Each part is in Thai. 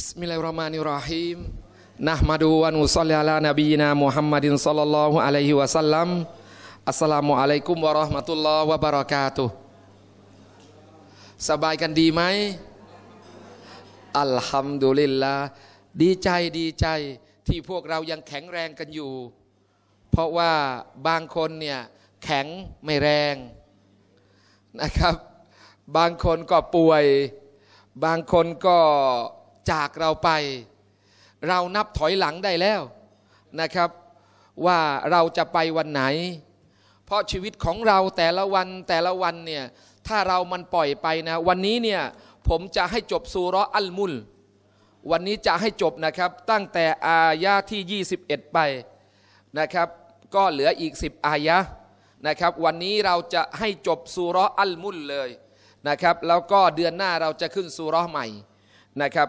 บิสมิลลาฮิรเราะห์มานิรเราะฮีมนะฮ์มัดูวะนุสซาลลัลลอฮ์นบีนามุฮัมมัดศ็อลลัลลอฮุอะลัยฮิวะซัลลัมอัสสลามุอะลัยกุมวะเราะห์มะตุลลอฮ์วะบะเราะกาตุสบายกันดีไหมอัลฮัมดุลิลลาห์ดีใจดีใจที่พวกเรายังแข็งแรงกันอยู่ เพราะว่าบางคนเนี่ยแข็งไม่แรงนะครับ บางคนก็ป่วย บางคนก็จากเราไปเรานับถอยหลังได้แล้วนะครับ ว่าเราจะไปวันไหน เพราะชีวิตของเราแต่ละวันแต่ละวันเนี่ย ถ้าเรามันปล่อยไปนะวันนี้เนี่ยผมจะให้จบซูรออัลมุล วันนี้จะให้จบนะครับตั้งแต่อายะที่21ไปนะครับ ก็เหลืออีก 10 อายะนะครับ วันนี้เราจะให้จบซูรออัลมุลเลยนะครับ แล้วก็เดือนหน้าเราจะขึ้นซูรอใหม่นะครับ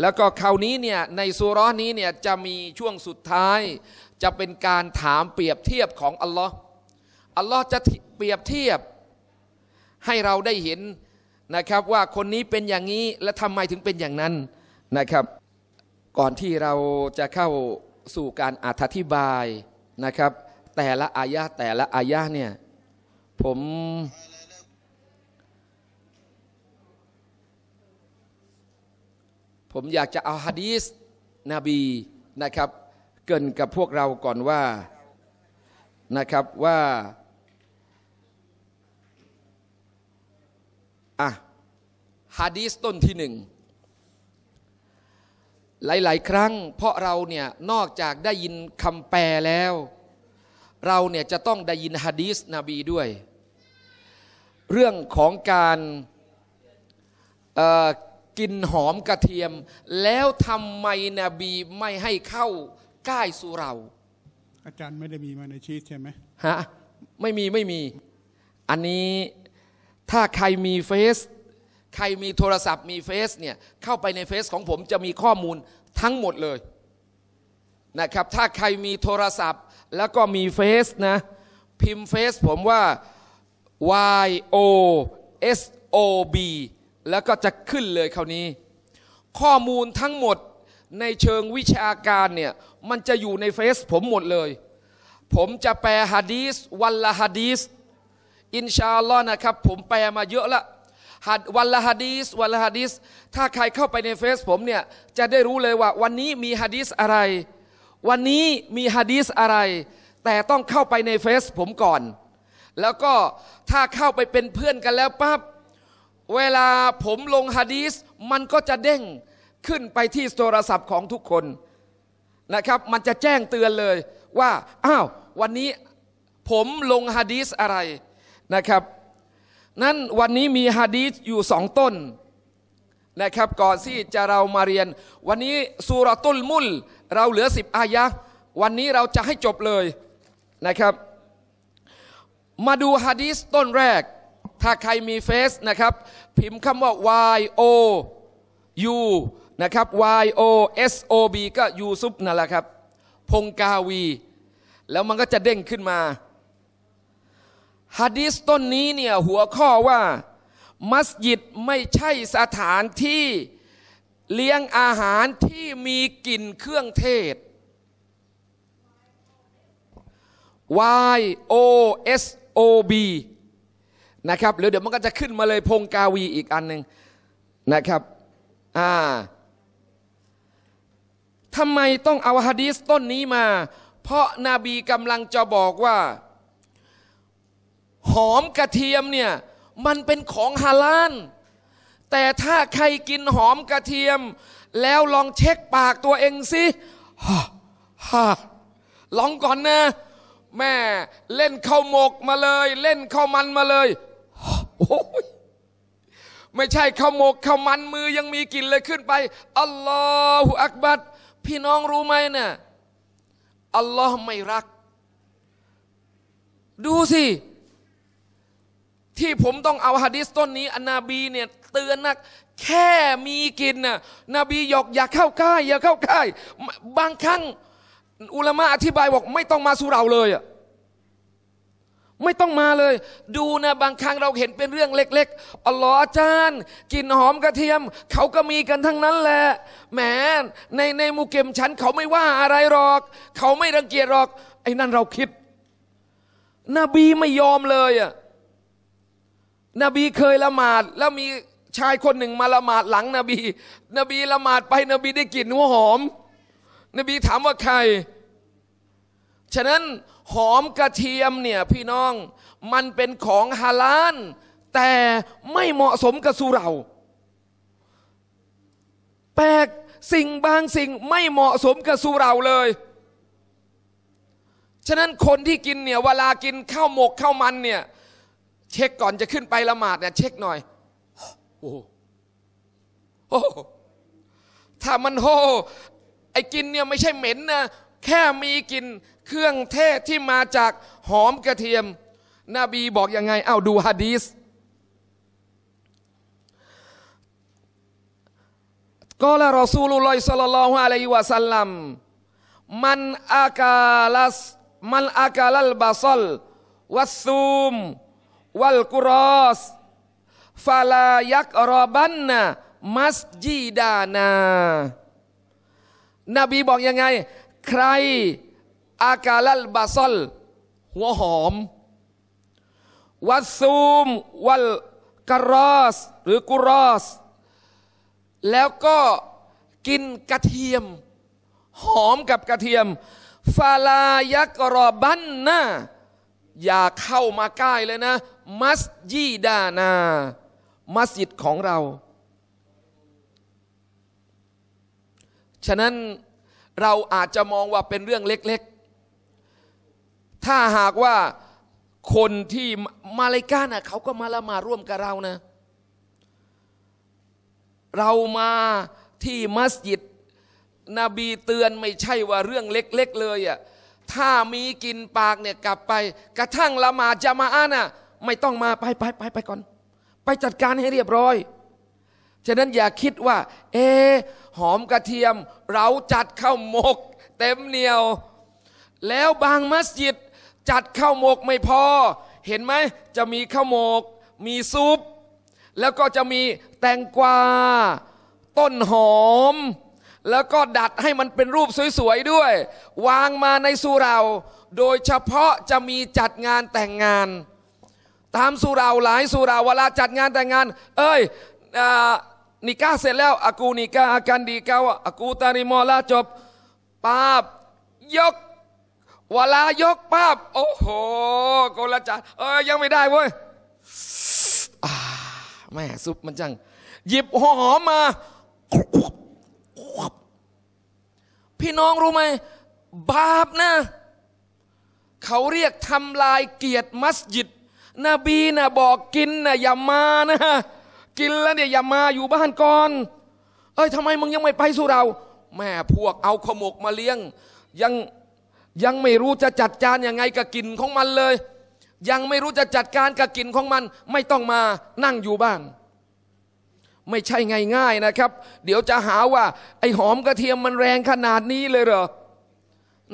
แล้วก็คราวนี้เนี่ยในสุร้อนนี้เนี่ยจะมีช่วงสุดท้ายจะเป็นการถามเปรียบเทียบของอัลลอฮ์อัลลอฮ์จะเปรียบเทียบให้เราได้เห็นนะครับ ว่าคนนี้เป็นอย่างนี้และทำไมถึงเป็นอย่างนั้นนะครับ ก่อนที่เราจะเข้าสู่การอธิบายนะครับ แต่ละอายะแต่ละอายะเนี่ยผมผมอยากจะเอาฮะดีสนบีนะครับ เกินกับพวกเราก่อนว่านะครับว่าอ่ะฮะดีสต้นที่หนึ่ง หลาย ๆ ครั้งเพราะเราเนี่ยนอกจากได้ยินคำแปลแล้ว เราเนี่ยจะต้องได้ยินฮะดีสนบีด้วย เรื่องของการกลิ่นหอมกระเทียมแล้วทำไมนบีไม่ให้เข้าใกล้สุเรา อาจารย์ไม่ได้มีมาในชีตใช่ไหมฮะ ไม่มี ไม่มี อันนี้ถ้าใครมีเฟซใครมีโทรศัพท์มีเฟซเนี่ย เข้าไปในเฟซของผมจะมีข้อมูลทั้งหมดเลย นะครับ ถ้าใครมีโทรศัพท์แล้วก็มีเฟซนะ พิมพ์เฟซผมว่า y o s o b แล้วก็จะขึ้นเลยคราวนี้ ข้อมูลทั้งหมดในเชิงวิชาการเนี่ยมันจะอยู่ในเฟซผมหมดเลย ผมจะแปลฮะดีสวันละฮะดีสอินชาอัลลอฮ์นะครับ ผมแปลมาเยอะละหัดวันละฮะดีสวันละฮะดีสถ้าใครเข้าไปในเฟซผมเนี่ยจะได้รู้เลยว่า วันนี้มีฮะดีสอะไร วันนี้มีฮะดีสอะไร แต่ต้องเข้าไปในเฟซผมก่อน แล้วก็ถ้าเข้าไปเป็นเพื่อนกันแล้วปั๊บเวลาผมลงฮะดีสมันก็จะเด้งขึ้นไปที่โทรศัพท์ของทุกคนนะครับ มันจะแจ้งเตือนเลยว่า อ้าว วันนี้ผมลงฮะดีสอะไรนะครับ นั้นวันนี้มีฮะดีสอยู่สองต้นนะครับ ก่อนที่จะเรามาเรียน วันนี้สุรตุลมุล เราเหลือสิบอายะ วันนี้เราจะให้จบเลยนะครับ มาดูฮะดีสต้นแรกถ้าใครมีเฟซนะครับพิมพ์คำว่า y o u นะครับ y o s o b ก็ยูซุปนั่นแหละครับ พงกาวี แล้วมันก็จะเด้งขึ้นมาฮะดิสต้นนี้เนี่ย หัวข้อว่า มัสยิดไม่ใช่สถานที่เลี้ยงอาหารที่มีกลิ่นเครื่องเทศ Y O S O B นะครับหรือเดี๋ยวมันก็จะขึ้นมาเลย พงกาวีอีกอันหนึ่งนะครับอ่าทำไมต้องเอาฮะดีสต้นนี้มา เพราะนาบีกำลังจะบอกว่า หอมกระเทียมเนี่ยมันเป็นของฮาลาลแต่ถ้าใครกินหอมกระเทียม แล้วลองเช็คปากตัวเองสิฮ่ลองก่อนนะแม่เล่นข้าวหมกมาเลย เล่นข้าวมันมาเลยโอ้ย ไม่ใช่ข้าวหมกข้าวมันมือยังมีกลิ่นเลยขึ้นไปอัลลอฮฺอักบัดพี่น้องรู้ไหมเนี่ยอัลลอฮ์ไม่รัก ดูสิ ที่ผมต้องเอาฮะดิษต้นนี้อันนาบีเนี่ยเตือนนักแค่มีกินน่ะนบีหยอกอย่าเข้าใกล้อย่าเข้าใกล้บางครั้งอุลามะอธิบายบอก ไม่ต้องมาสู่เราเลยอะไม่ต้องมาเลย ดูนะ บางครั้งเราเห็นเป็นเรื่องเล็ก ๆอ๋ลลออาจารย์กลิ่นหอมกระเทียม เขาก็มีกันทั้งนั้นแหละแหมในในมูเกมฉันเขาไม่ว่าอะไรหรอกเขาไม่รังเกียจหรอกไอ้นั่นเราคิดนบีไม่ยอมเลยอ่ะนบีเคยละหมาด แล้วมีชายคนหนึ่งมาละหมาดหลัง นบีนบีละหมาดไป นบีได้กลิ่นหัวหอมนบีถามว่าใครฉะนั้นหอมกระเทียมเนี่ยพี่น้องมันเป็นของฮาลาลแต่ไม่เหมาะสมกับสุรา แปลกสิ่งบางสิ่งไม่เหมาะสมกับสุราเลยฉะนั้นคนที่กินเนี่ย เวลากินข้าวหมกข้าวมันเนี่ย เช็คก่อนจะขึ้นไปละหมาดเนี่ย เช็คหน่อยโอ้โหถ้ามันโหไอ้กินเนี่ยไม่ใช่เหม็นนะแค่มีกินเครื่องเทศที่มาจากหอมกระเทียม นบีบอกยังไง เอาดูฮะดีส ก็ละรอซูลุลอยิสัลลัลลอฮุอะลัยฮิวะสัลลัม มันอากาลัสมันอากาลัลบาซลวัสซูมวัลกุรอสฟาลายักรอบันนะมัสยีดานานบีบอกยังไงใครอากาลัลบาซอลหัวหอม วัซซูมวัลกรอส หรือกุรอส แล้วก็กินกระเทียม หอมกับกระเทียม ฟาลายักรอบันนะอย่าเข้ามาใกล้เลยนะ มัสยิดานา มัสยิดของเรา ฉะนั้นเราอาจจะมองว่าเป็นเรื่องเล็ก ๆ ถ้าหากว่าคนที่มาเลกาน่ะเขาก็มาละมาร่วมกับเรานะ เรามาที่มัสยิดนบีเตือนไม่ใช่ว่าเรื่องเล็ก ๆ เลยอ่ะ ถ้ามีกินปากเนี่ยกลับไป กระทั่งละหมาจะมาอานะ่ะไม่ต้องมาไปไปไปไปก่อน ไปจัดการให้เรียบร้อย ฉะนั้นอย่าคิดว่า เอหอมกระเทียมเราจัดข้าวหมกเต็มเหนียว แล้วบางมัสยิดจัดข้าวหมกไม่พอ เห็นไหมจะมีข้าวหมกมีซุป แล้วก็จะมีแตงกวาต้นหอม แล้วก็ดัดให้มันเป็นรูป สวยๆด้วย วางมาในสุราโดยเฉพาะจะมีจัดงานแต่งงาน ตามสุราหลายสุราเวลาจัดงานแต่งงาน เอ้ยนิกาเสร็จแล้วอากูนิกาอาการดีก้าอากูตาริมอลาจบปาบ ยกวลายกปาบ โอ้โหโกลาจารเออ ยังไม่ได้เว้ยแม่ซุปมันจัง หยิบหอมมา พี่น้องรู้ไหมบาปนะ เขาเรียกทำลายเกียรติ มัสยิดนบีนะบอกกินนะอย่ามานะกินแล้วเนี่ยอย่ามาอยู่บ้านก่อน เอ้ยทำไมมึงยังไม่ไปสู่เรา แม่พวกเอาขมกมาเลี้ยง ยัง ยังไม่รู้จะจัดการยังไงกับกลิ่นของมันเลย ยังไม่รู้จะจัดการกับกลิ่นของมัน ไม่ต้องมานั่งอยู่บ้าน ไม่ใช่ง่ายๆนะครับ เดี๋ยวจะหาว่า ไอ้หอมกระเทียมมันแรงขนาดนี้เลยเหรอ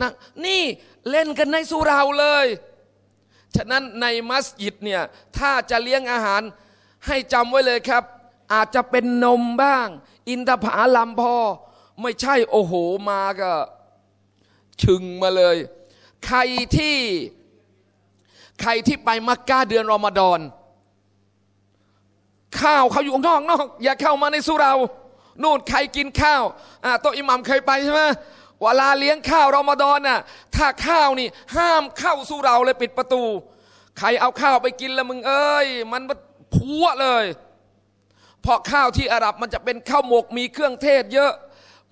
นะนี่เล่นกันในสุราเลย ฉะนั้นในมัสยิดเนี่ยถ้าจะเลี้ยงอาหารให้จำไว้เลยครับ อาจจะเป็นนมบ้าง อินทผาลัมพอไม่ใช่ โอ้โหมาก็ ชึงมาเลย ใครที่ ใครที่ไปมักกะเดือนรอมฎอนข้าวเขาอยู่นอกนอก อย่าเข้ามาในสุเรา นู่นใครกินข้าวอ่าโตอิหมัมเคยไปใช่ไหมเวลาเลี้ยงข้าวรอมฎอนน่ะถ้าข้าวนี่ ห้ามเข้าสุเราเลย ปิดประตู ใครเอาข้าวไปกินละมึงเอ้ยมันพัวเลยพอข้าวที่อาหรับมันจะเป็นข้าวหมกมีเครื่องเทศเยอะ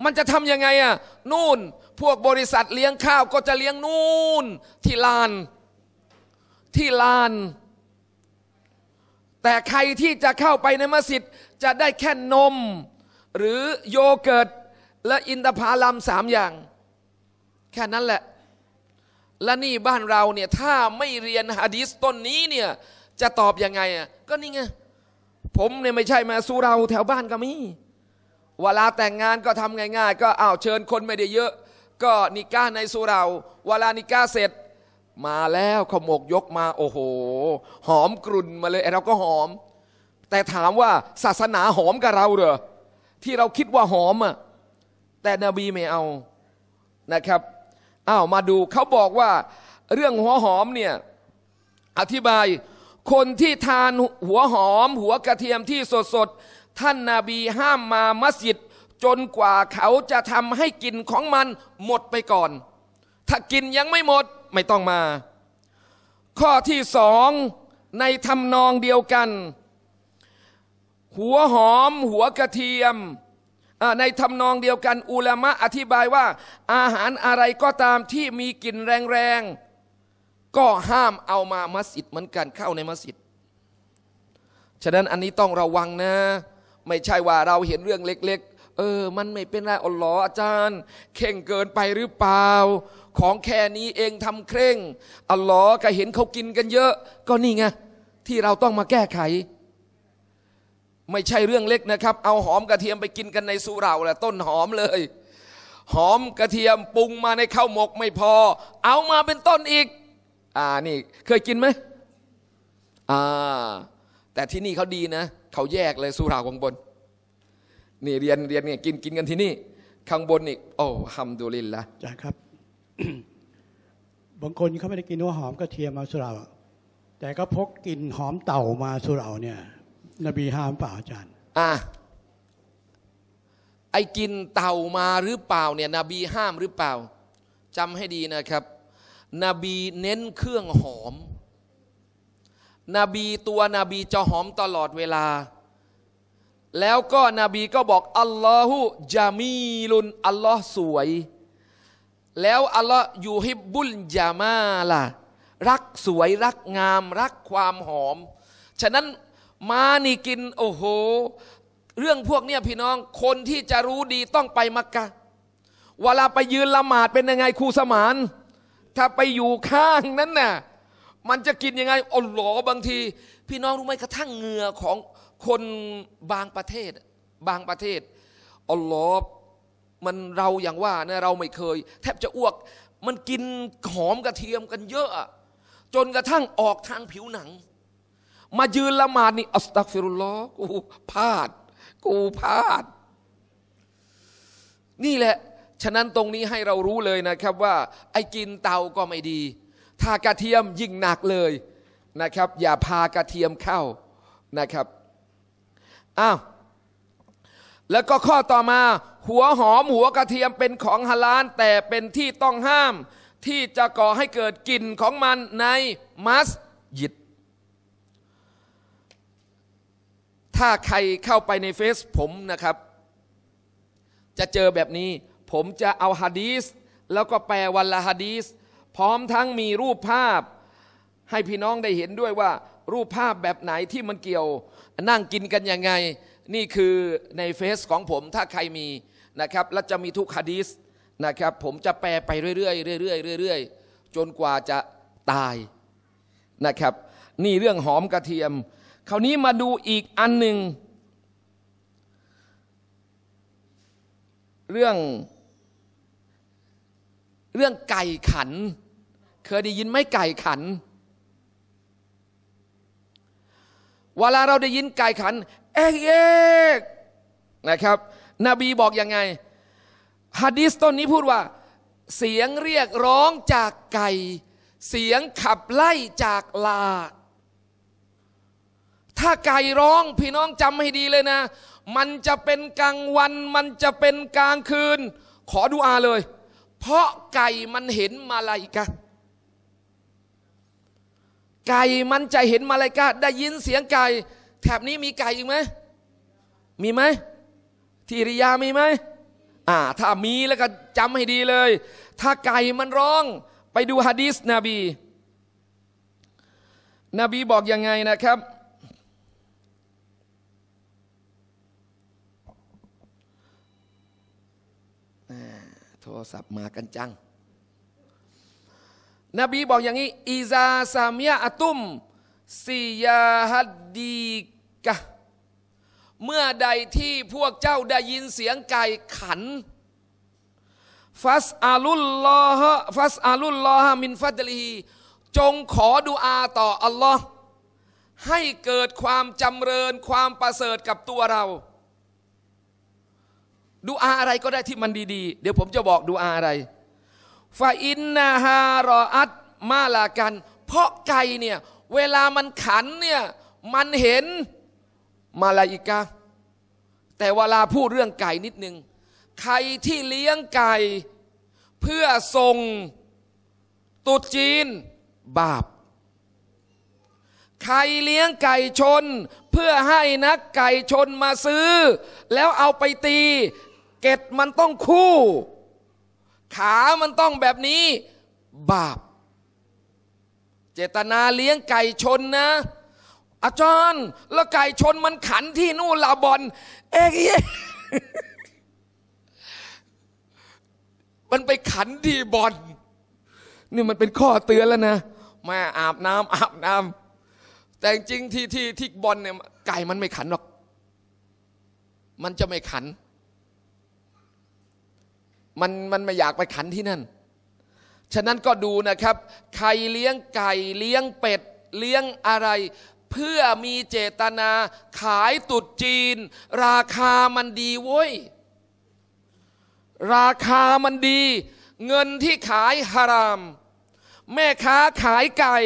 มันจะทำยังไงอ่ะนู่นพวกบริษัทเลี้ยงข้าวก็จะเลี้ยงนู่นที่ลานที่ลาน แต่ใครที่จะเข้าไปในมัสยิดจะได้แค่นม หรือโยเกิร์ต และอินทผลัมสามอย่าง แค่นั้นแหละ และนี่บ้านเราเนี่ยถ้าไม่เรียนฮะดีสต้นนี้เนี่ยจะตอบยังไงอ่ะก็นี่ไงผมเนี่ยไม่ใช่มาสู้เราแถวบ้านก็มี เวลาแต่งงานก็ทำง่ายๆก็อ้าวเชิญคนไม่ได้เยอะ ก็นิก้าในสุเราเวลานิก้าเสร็จมาแล้วขมกยกมา โอ้โห หอมกรุ่นมาเลยเราก็หอม แต่ถามว่าศาสนาหอมกับเราเหรอที่เราคิดว่าหอมอ่ะแต่นบีไม่เอานะครับอ้าวมาดูเขาบอกว่า เรื่องหัวหอมเนี่ย อธิบายคนที่ทานหัวหอมหัวกระเทียมที่สดสดท่านนาบีห้ามมามัสยิดจนกว่าเขาจะทำให้กินของมันหมดไปก่อน ถ้ากินยังไม่หมดไม่ต้องมา ข้อที่สอง ในทำนองเดียวกัน หัวหอมหัวกระเทียม ในทำนองเดียวกันอุลามะอธิบายว่า อาหารอะไรก็ตามที่มีกลิ่นแรง ๆก็ห้ามเอามามัสยิดเหมือนกันเข้าในมัสยิด ฉะนั้นอันนี้ต้องระวังนะ ไม่ใช่ว่าเราเห็นเรื่องเล็กๆ เออ มันไม่เป็นไรอ๋อหรออาจารย์ เข่งเกินไปหรือเปล่า ของแค่นี้เองทำเคร่งอ๋อหรอก็เห็นเขากินกันเยอะ ก็นี่ไงที่เราต้องมาแก้ไข ไม่ใช่เรื่องเล็กนะครับ เอาหอมกระเทียมไปกินกันในสุเราแหละต้นหอมเลย หอมกระเทียมปรุงมาในข้าวหมกไม่พอ เอามาเป็นต้นอีกอ่า นี่เคยกินไหมอ่า แต่ที่นี่เขาดีนะเขาแยกเลยสุราข้างบน นี่เรียนเรียนเนี่ย กินกินกันที่นี่ข้างบนอีกโอ้ฮัมดูลิลละจ้ะครับบางคนเขาไม่ได้กินหัวหอมกระเทียมมาสุราแต่ก็พกกลิ่นหอมเต่ามาสุราเนี่ย นบีห้ามเปล่าอาจารย์ อ่าไอ้กินเต่ามาหรือเปล่า เนี่ย นบีห้ามหรือเปล่าจำให้ดีนะครับนบีเน้นเครื่องหอมนบีตัวนบีจะหอมตลอดเวลา แล้วก็นบีก็บอกอัลลอฮุจามีลุนอัลลอฮ์สวย แล้วอัลลอฮ์ยูฮิบบุลจามาล่ะรักสวยรักงามรักความหอม ฉะนั้นมานี่กินโอ้โห เรื่องพวกเนี้ยพี่น้อง คนที่จะรู้ดีต้องไปมักกะ เวลาไปยืนละหมาดเป็นยังไงครูสมานถ้าไปอยู่ข้างนั้นน่ะ มันจะกินยังไงอ๋อหลอบางที พี่น้องรู้ไหมกระทั่งเหงื่อของคนบางประเทศบางประเทศอ๋อหลอ มันเราอย่างว่านะเราไม่เคยแทบจะอ้วก มันกินหอมกระเทียมกันเยอะ จนกระทั่งออกทางผิวหนัง มายืนละหมาดนี่อัสตักฟิรุลลอกูพลาด กูพลาด นี่แหละฉะนั้นตรงนี้ให้เรารู้เลยนะครับว่า ไอ้กินเตาก็ไม่ดี ถ้ากระเทียมยิ่งหนักเลยนะครับ อย่าพากระเทียมเข้านะครับ อ้าวแล้วก็ข้อต่อมา หัวหอมหัวกระเทียมเป็นของฮาลาน แต่เป็นที่ต้องห้าม ที่จะก่อให้เกิดกลิ่นของมันในมัสยิด ถ้าใครเข้าไปในเฟซผมนะครับ จะเจอแบบนี้ผมจะเอาฮะดีสแล้วก็แปลวันละฮะดีสพร้อมทั้งมีรูปภาพให้พี่น้องได้เห็นด้วยว่ารูปภาพแบบไหนที่มันเกี่ยว นั่งกินกันยังไง นี่คือในเฟซของผมถ้าใครมีนะครับ และจะมีทุกฮะดีสนะครับผมจะแปลไปเรื่อยๆเรื่อยๆเรื่อยๆ จนกว่าจะตายนะครับ นี่เรื่องหอมกระเทียมคราวนี้มาดูอีกอันหนึ่งเรื่องเรื่องไก่ขัน เคยได้ยินไหมไก่ขัน เวลาเราได้ยินไก่ขัน เอกเอกนะครับนบีบอกอยังไงฮะดีสต้นนี้พูดว่า เสียงเรียกร้องจากไก่ เสียงขับไล่จากลา ถ้าไก่ร้องพี่น้องจำให้ดีเลยนะ มันจะเป็นกลางวันมันจะเป็นกลางคืน ขอดูอาเลยเพราะไก่มันเห็นมาลายกาไก่มันจะเห็นมาลายกาได้ยินเสียงไก่ แถบนี้มีไก่อีกไหมมีไหมทีริยามีไหมอ่า ถ้ามีแล้วก็จำให้ดีเลย ถ้าไก่มันร้อง ไปดูฮะดีสนบีนบีบอกยังไงนะครับโทรศัพท์มากันจัง นบีบอกอย่างนี้ อิซาซามียอะตุมซียาฮัดดีกะ เมื่อใดที่พวกเจ้าได้ยินเสียงไก่ขัน ฟัสอาลุลลอฮะ ฟัสอาลุลลอฮะมินฟัดลีจงขอดุอาต่ออัลลอฮ์ให้เกิดความจำเริญความประเสริฐกับตัวเราดูอาอะไรก็ได้ที่มันดีๆ เดี๋ยวผมจะบอกดูอาอะไรฟาอินนาฮารออัตมาลากัน เพราะไก่เนี่ยเวลามันขันเนี่ยมันเห็นมาลาอิกาแต่เวลาพูดเรื่องไก่นิดนึง ใครที่เลี้ยงไก่เพื่อส่งตุจีนบาปใครเลี้ยงไก่ชนเพื่อให้นักไก่ชนมาซื้อแล้วเอาไปตีเก็ดมันต้องคู่ ขามันต้องแบบนี้ บาปเจตนาเลี้ยงไก่ชนนะ อาจารย์แล้วไก่ชนมันขันที่นู่นลาบอนเอ๊ยมันไปขันที่บอลนี่มันเป็นข้อเตือนแล้วนะแม่อาบน้ำอาบน้ำ แต่จริงที่ที่ที่บอลเนี่ยไก่มันไม่ขันหรอกมันจะไม่ขันมันมันไม่อยากไปขันที่นั่น ฉะนั้นก็ดูนะครับ ใครเลี้ยงไก่เลี้ยงเป็ดเลี้ยงอะไร เพื่อมีเจตนาขายตุดจีนราคามันดีเว้ยราคามันดี เงินที่ขายฮาราม แม่ค้าขายไก่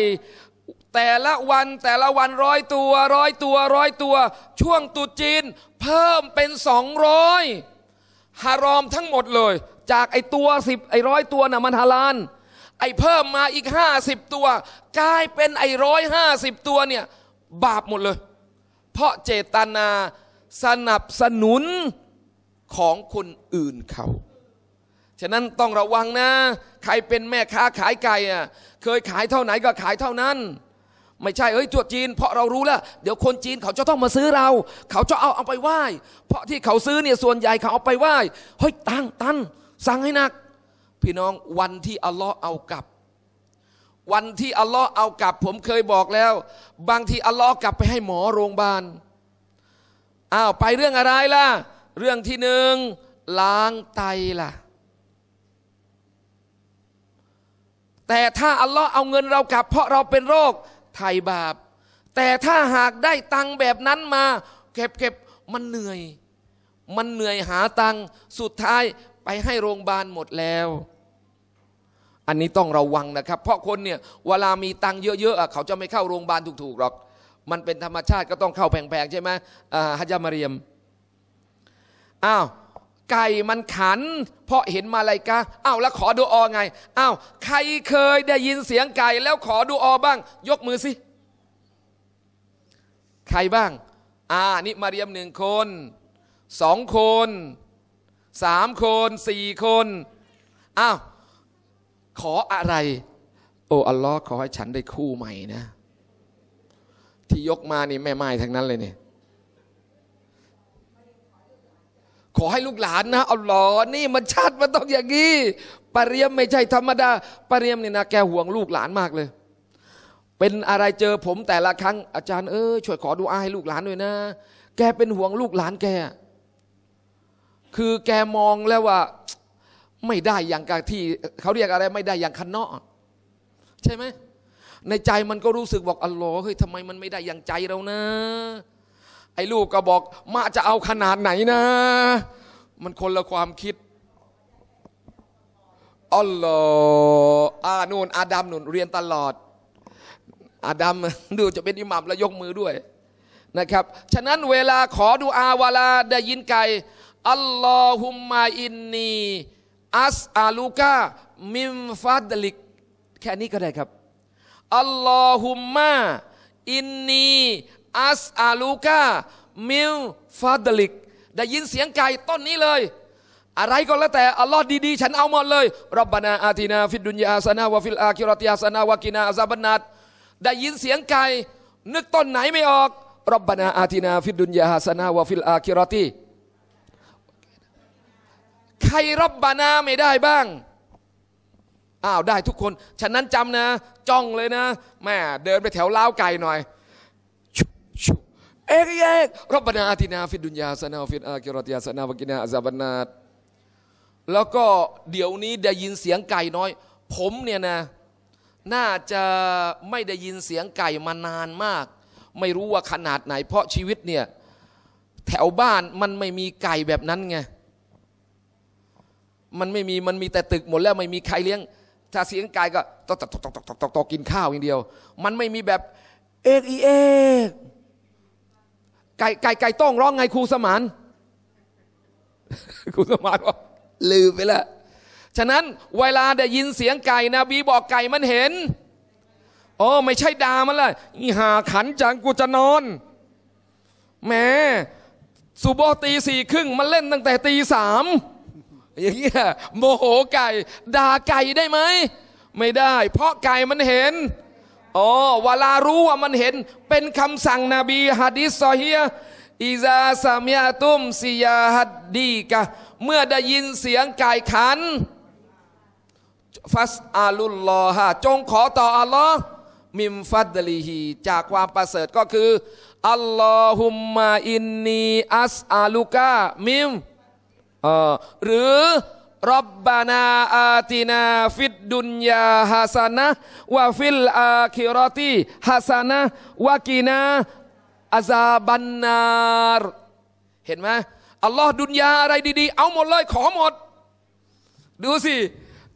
แต่ละวันแต่ละวันร้อยตัวร้อยตัวร้อยตัว ช่วงตุจีนเพิ่มเป็นสองร้อยฮารอมทั้งหมดเลยจากไอตัวสิบไอร้อยตัวน่ะมันฮาลาลไอเพิ่มมาอีกห้าสิบตัว กลายเป็นไอร้อยห้าสิบตัวเนี่ย บาปหมดเลย เพราะเจตนาสนับสนุนของคนอื่นเขาฉะนั้นต้องระวังนะใครเป็นแม่ค้าขายไก่อะเคยขายเท่าไหนก็ขายเท่านั้น ไม่ใช่เฮ้ยตัวจีน เพราะเรารู้แล้ว เดี๋ยวคนจีนเขาจะต้องมาซื้อเรา เขาจะเอาเอาไปไหว้เพราะที่เขาซื้อเนี่ยส่วนใหญ่เขาเอาไปไหว้เฮ้ยตังตันตนสั่งให้หนัก พี่น้องวันที่อัลลอฮ์เอากลับ วันที่อัลลอฮ์เอากลับ ผมเคยบอกแล้ว บางทีอัลลอฮ์กลับไปให้หมอโรงพยาบาลอ้าว ไปเรื่องอะไรล่ะ เรื่องที่หนึ่งล้างไตล่ะ แต่ถ้าอัลลอฮ์เอาเงินเรากลับ เพราะเราเป็นโรคไถ่บาปแต่ถ้าหากได้ตังแบบนั้นมา เก็บเก็บมันเหนื่อย มันเหนื่อยหาตังสุดท้ายไปให้โรงพยาบาลหมดแล้ว อันนี้ต้องระวังนะครับ เพราะคนเนี่ยเวลามีตังค์เยอะๆเขาจะไม่เข้าโรงพยาบาลถูกๆหรอก มันเป็นธรรมชาติก็ต้องเข้าแพงๆใช่ไหมฮัจยามาเรียม อ้าวไก่มันขัน เพราะเห็นมาลายกาอ้าวแล้วขอดูออไง อ้าวใครเคยได้ยินเสียงไก่แล้วขอดูออบ้าง ยกมือสิ ใครบ้างอ่านี่มาเรียมหนึ่งคนสองคนสามคนสี่คนอ้าวขออะไรโอ้อัลลอฮ์ขอให้ฉันได้คู่ใหม่นะ ที่ยกมานี่แม่ไม้ทั้งนั้นเลยเนี่ยขอให้ลูกหลานนะอัลลอฮ์นี่มันชัดมันต้องอย่างนี้ปาเรียมไม่ใช่ธรรมดาปาเรียมนี่นะแกห่วงลูกหลานมากเลย เป็นอะไรเจอผมแต่ละครั้งอาจารย์เออช่วย ขอดูอาให้ลูกหลานด้วยนะ แกเป็นห่วงลูกหลานแกคือแกมองแล้วว่าไม่ได้อย่างกที่เขาเรียกอะไรไม่ได้อย่างคันนาะใช่ไหมในใจมันก็รู้สึกบอกอ๋อเฮ้ยทำไมมันไม่ได้อย่างใจเรานะไอ้ลูกก็บอก มาจะเอาขนาดไหนนะ มันคนละความคิดอัลลออานูนอาดัมนุนเรียนตลอด อาดัมดูจะเป็นอิหมัมแล้วยกมือด้วยนะครับ ฉะนั้นเวลาขอดูอาวาลา ได้ยินไกลอัลลอฮุมมาอินนีอัสอาลูกามิมฟาดลิกแค่นี้ก็ได้ครับอัลลอฮุมมาอินนีอัสอาลูกามิมฟาดลิกได้ยินเสียงไก่ต้นนี้เลย อะไรก็แล้วแต่อัลลอฮ์ดีๆฉันเอาหมดเลยรับบานาอาตินาฟิดดุนยาอาสนาวะฟิลอาคิรติอาสนาวะกินาอาซาบนัดได้ยินเสียงไก่นึกต้นไหนไม่ออกรับบานาอาตินาฟิดดุนยาอาสนาวะฟิลอาคิรติใครรับบานาไม่ได้บ้าง อ้าวได้ทุกคน ฉะนั้นจำนะ จ้องเลยนะแม่เดินไปแถวล้าวไก่หน่อย เอกเอกรับบานาทินา ฟิดุนยาสนาฟิดอาคิรติยาสนาวกินาอาซาบนาตแล้วก็เดี๋ยวนี้ได้ยินเสียงไก่น้อย ผมเนี่ยนะ น่าจะไม่ได้ยินเสียงไก่มานานมาก ไม่รู้ว่าขนาดไหน เพราะชีวิตเนี่ย แถวบ้านมันไม่มีไก่แบบนั้นไงมันไม่มีมันมีแต่ตึกหมดแล้ว ไม่มีใครเลี้ยงถ้าเสียงกายก็ตอกตอกตอกตอกตอกตอกกินข้าวอย่างเดียว มันไม่มีแบบ เอกอีเอกไก่ไก่ไก่ต้องร้องไงครูสมาน ครูสมานก็ลืมไปแล้ว ฉะนั้น เวลาได้ยินเสียงไก่นบีบอกไก่มันเห็นโอ้ไม่ใช่ดามันละอีหาขันจังกูจะนอนแหมสุโบตีสี่ครึ่งมันเล่นตั้งแต่ตีสามอย่างเงี้ยโมโหไก่ ด่าไก่ได้ไหม ไม่ได้ เพราะไก่มันเห็น อ๋อเวลารู้ว่ามันเห็น เป็นคำสั่งนบีฮะดิษซอฮียอิซาสามยาตุมซียาฮัดดีกะเมื่อได้ยินเสียงไก่ขัน ฟัสอาลุลลอฮะจงขอต่ออัลลอฮ์มิมฟัดลีฮีจากความประเสริฐก็คือ อัลลอฮุมมาอินนีอัสอาลุกะมิมเออหรือรับบานาอาตินาฟิดดุนยาฮาสนะวาฟิลอาคิรอตีฮาสนะวากีนาอาซาบันนารเห็นไหมอัลลอฮ์ดุนยาอะไรดีๆเอาหมดเลยขอหมด ดูสิ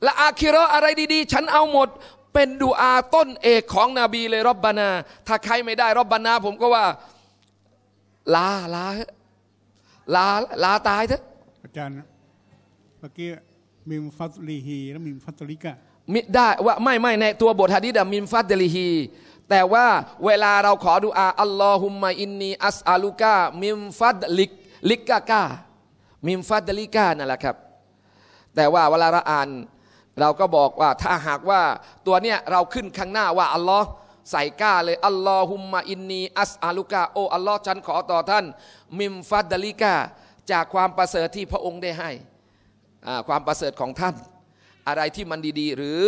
และอาคิรออะไรดีๆ ฉันเอาหมด เป็นดูอาต้นเอกของนบี เลยรบบานาถ้าใครไม่ได้ รบบานา ผมก็ว่าลาลาลาลาตายเถอะจารย์เมื่อกี้มิมฟัตลีฮีและมิมฟัตลิกะมิได้ว่าไม่ไม่ในตัวบทฮะดีษมิมฟัตลีฮี แต่ว่าเวลาเราขอดูอา อัลลอฮุมมาอินนีอัสอาลูกามิมฟัตลิกลิกากามิมฟัดลิกานั่นแหละครับ แต่ว่าเวลาเราอ่านเราก็บอกว่าถ้าหากว่าตัวเนี้ยเราขึ้นข้างหน้าว่าอัลลอฮ์ใส่ก้าเลย อัลลอฮุมมาอินนีอัสอาลูกาโออัลลอฮ์ฉันขอต่อท่าน มิมฟัดลิกาจากความประเสริฐที่พระองค์ได้ให้ ความประเสริฐของท่าน อะไรที่มันดีๆหรือ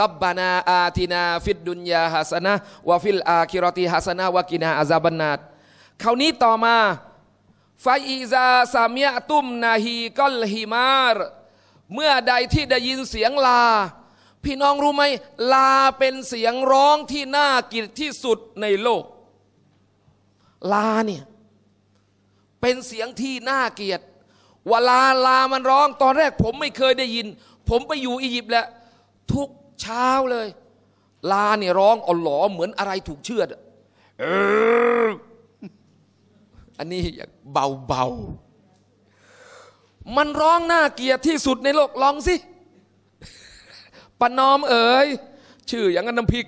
รับบานาอาทินาฟิดดุนยาฮัสนะวาฟิลอาคิรติฮัสนะวากินาอาซาบนาตคราวนี้ต่อมาฟาอิซาสามียตุมนาฮีกอลฮิมาร์เมื่อใดที่ได้ยินเสียงลา พี่น้องรู้ไหม ลาเป็นเสียงร้องที่น่ากิดที่สุดในโลกลาเนี่ยเป็นเสียงที่น่าเกียดเวลาลามันร้อง ตอนแรก ผมไม่เคยได้ยิน ผมไปอยู่อียิปต์แล้ว ทุกเช้าเลย ลาเนี่ยร้องอ่อนหลอ เหมือนอะไรถูกเชือดอันนี้เบาๆมันร้องน่าเกียดที่สุดในโลก ลองสิปนอมเอ๋ยชื่ออย่างนั้นน้ำพริก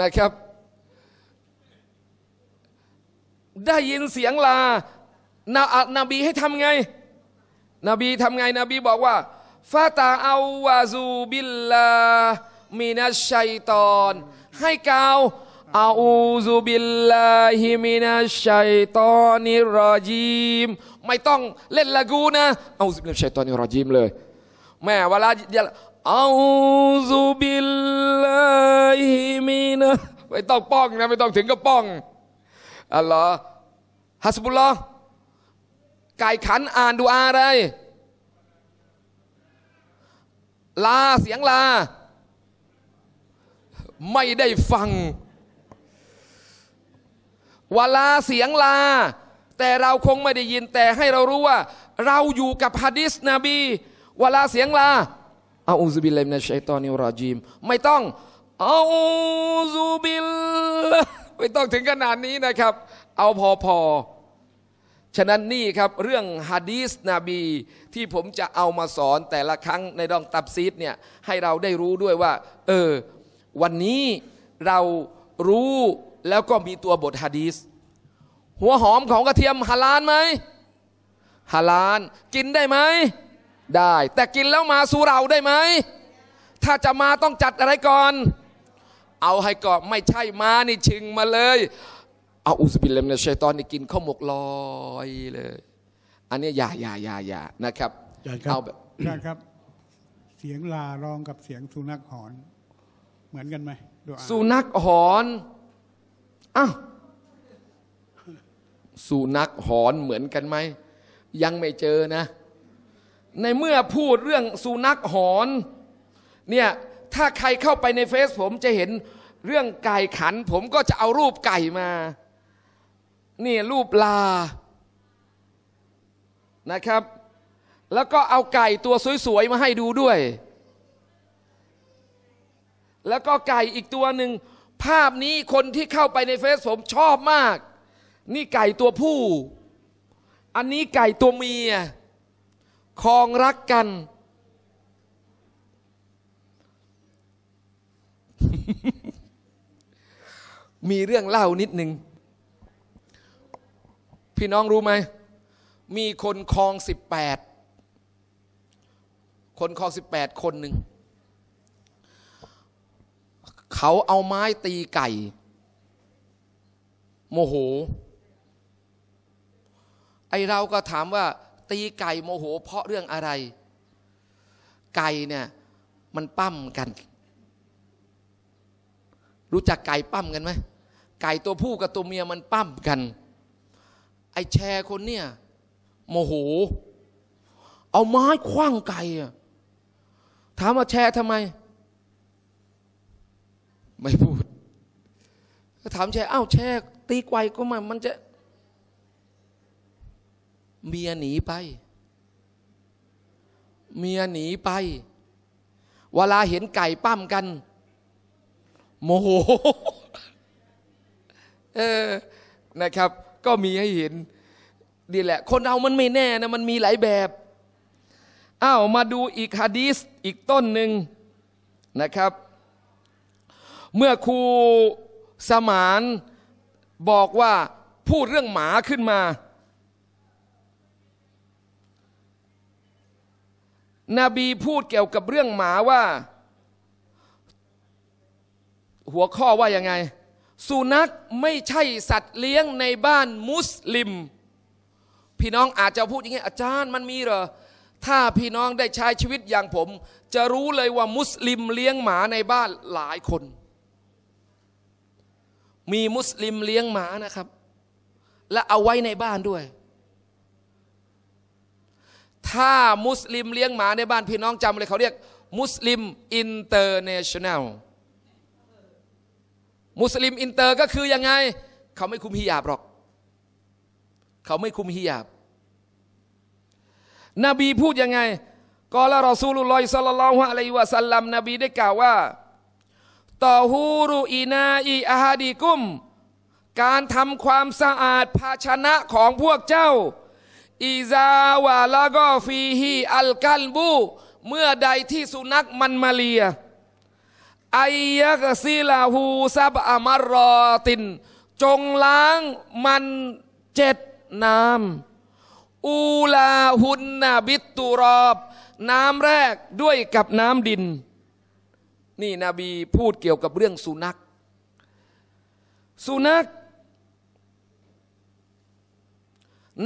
นะครับได้ยินเสียงลานานาบีให้ทำไงนบีทำไงนบีบอกว่าฟาตาอาวาซูบิลลามินัชัยตอน ให้กาวอาอูซูบิลลาฮิมินัชัยตอนิรอจิมไม่ต้องเล่นละกูนะอาอูซูบิลลาชัยตอนิรอจิมเลย แม่เวลาอาอูซูบิลลาฮิมินาไม่ต้องป้องนะไม่ต้องถึงก็ป้องอัลลอฮ์ฮัสบุลลอไก่ขันอ่านดูอาอะไร ลาเสียงลา ไม่ได้ฟัง วลาเสียงลา แต่เราคงไม่ได้ยินแต่ให้เรารู้ว่า เราอยู่กับฮะดิษนบี วลาเสียงลาอาอูซุบิลเลมินะชัยตอนิราจีมไม่ต้องอาอูซุบิล ไม่ต้องถึงขนาดนี้นะครับเอาพอพอฉะนั้นนี่ครับ เรื่องฮะดีสนบีที่ผมจะเอามาสอนแต่ละครั้งในดองตับซีดเนี่ยให้เราได้รู้ด้วยว่า เออ วันนี้เรารู้แล้วก็มีตัวบทฮะดีสหัวหอมของกระเทียมฮาลานไหมฮาลานกินได้ไหม ได้แต่กินแล้วมาสู่เราได้ไหม ถ้าจะมาต้องจัดอะไรก่อน เอาให้ก่อนไม่ใช่มานี่ชิงมาเลยเอาอุสบิลเลมเนชัยตอนนี่กินข้าวหมกลอยเลย อันนี้อย่าอย่าอย่าอย่านะครับ เอาแบบอย่าครับ เสียงลาร้องกับเสียงสุนัขหอน เหมือนกันไหมดูสุนัขหอนอ้าวสุนัขหอนเหมือนกันไหมยังไม่เจอนะ ในเมื่อพูดเรื่องสุนัขหอน เนี่ย ถ้าใครเข้าไปในเฟซผมจะเห็นเรื่องไก่ขัน ผมก็จะเอารูปไก่มานี่รูปลา นะครับ แล้วก็เอาไก่ตัวสวย ๆ มาให้ดูด้วย แล้วก็ไก่อีกตัวหนึ่ง ภาพนี้คนที่เข้าไปในเฟซผมชอบมาก นี่ไก่ตัวผู้ อันนี้ไก่ตัวเมียคองรักกัน มีเรื่องเล่านิดหนึ่งพี่น้องรู้ไหม มีคนคลองสิบแปดคนคลองสิบแปดคนหนึ่ง เขาเอาไม้ตีไก่ โมโหไอเราก็ถามว่า ตีไก่โมโห เพราะเรื่องอะไร ไก่เนี่ยมันปั้มกัน รู้จักไก่ปั้มกันไหมไก่ตัวผู้กับตัวเมียมันปั้มกันไอ้แชร์คนเนี่ยโมโห เอาไม้คว้างไก่อะถามว่าแชร์ทำไม ไม่พูดถามแชร์อ้าวแชร์ตีไกวก็มามันจะ เมียหนีไป เมียหนีไป เวลาเห็นไก่ปั้มกัน โมโห เออนะครับก็มีให้เห็นดีแหละ คนเรามันไม่แน่นะ มันมีหลายแบบอ้าวมาดูอีกฮะดีสอีกต้นหนึ่งนะครับ เมื่อครูสมานบอกว่าพูดเรื่องหมาขึ้นมา นาบีพูดเกี่ยวกับเรื่องหมาว่า หัวข้อว่ายังไงสุนัขไม่ใช่สัตว์เลี้ยงในบ้านมุสลิม พี่น้องอาจจะพูดอย่างนี้อาจารย์มันมีเหรอ ถ้าพี่น้องได้ใช้ชีวิตอย่างผม จะรู้เลยว่ามุสลิมเลี้ยงหมาในบ้านหลายคน มีมุสลิมเลี้ยงหมานะครับ และเอาไว้ในบ้านด้วย ถ้ามุสลิมเลี้ยงหมาในบ้านพี่น้องจำเลยเขาเรียกมุสลิมอินเตอร์เนชั่นแนลมุสลิมอินเตอร์ก็คือยังไง เขาไม่คุมฮิญาบหรอก เขาไม่คุมฮิญาบ นบีพูดยังไงกอละรอซูลุลลอฮิสัลลัลลอฮุอะลัยฮิวะสัลลัมนบีได้กล่าวว่าตอฮูรุอีนาอีอาฮาดีกุม การทำความสะอาดภาชนะของพวกเจ้า อีซาวาลาก็ฟีฮีอัลกัลบู เมื่อใดที่สุนัขมันมาเลียไอยะกซีลาหูซับอามารอติน จงล้างมันเจ็ดน้ำอูลาหุนนาบิตตุรอบ น้ำแรกด้วยกับน้ำดิน นี่นบีพูดเกี่ยวกับเรื่องสุนัขสุนัข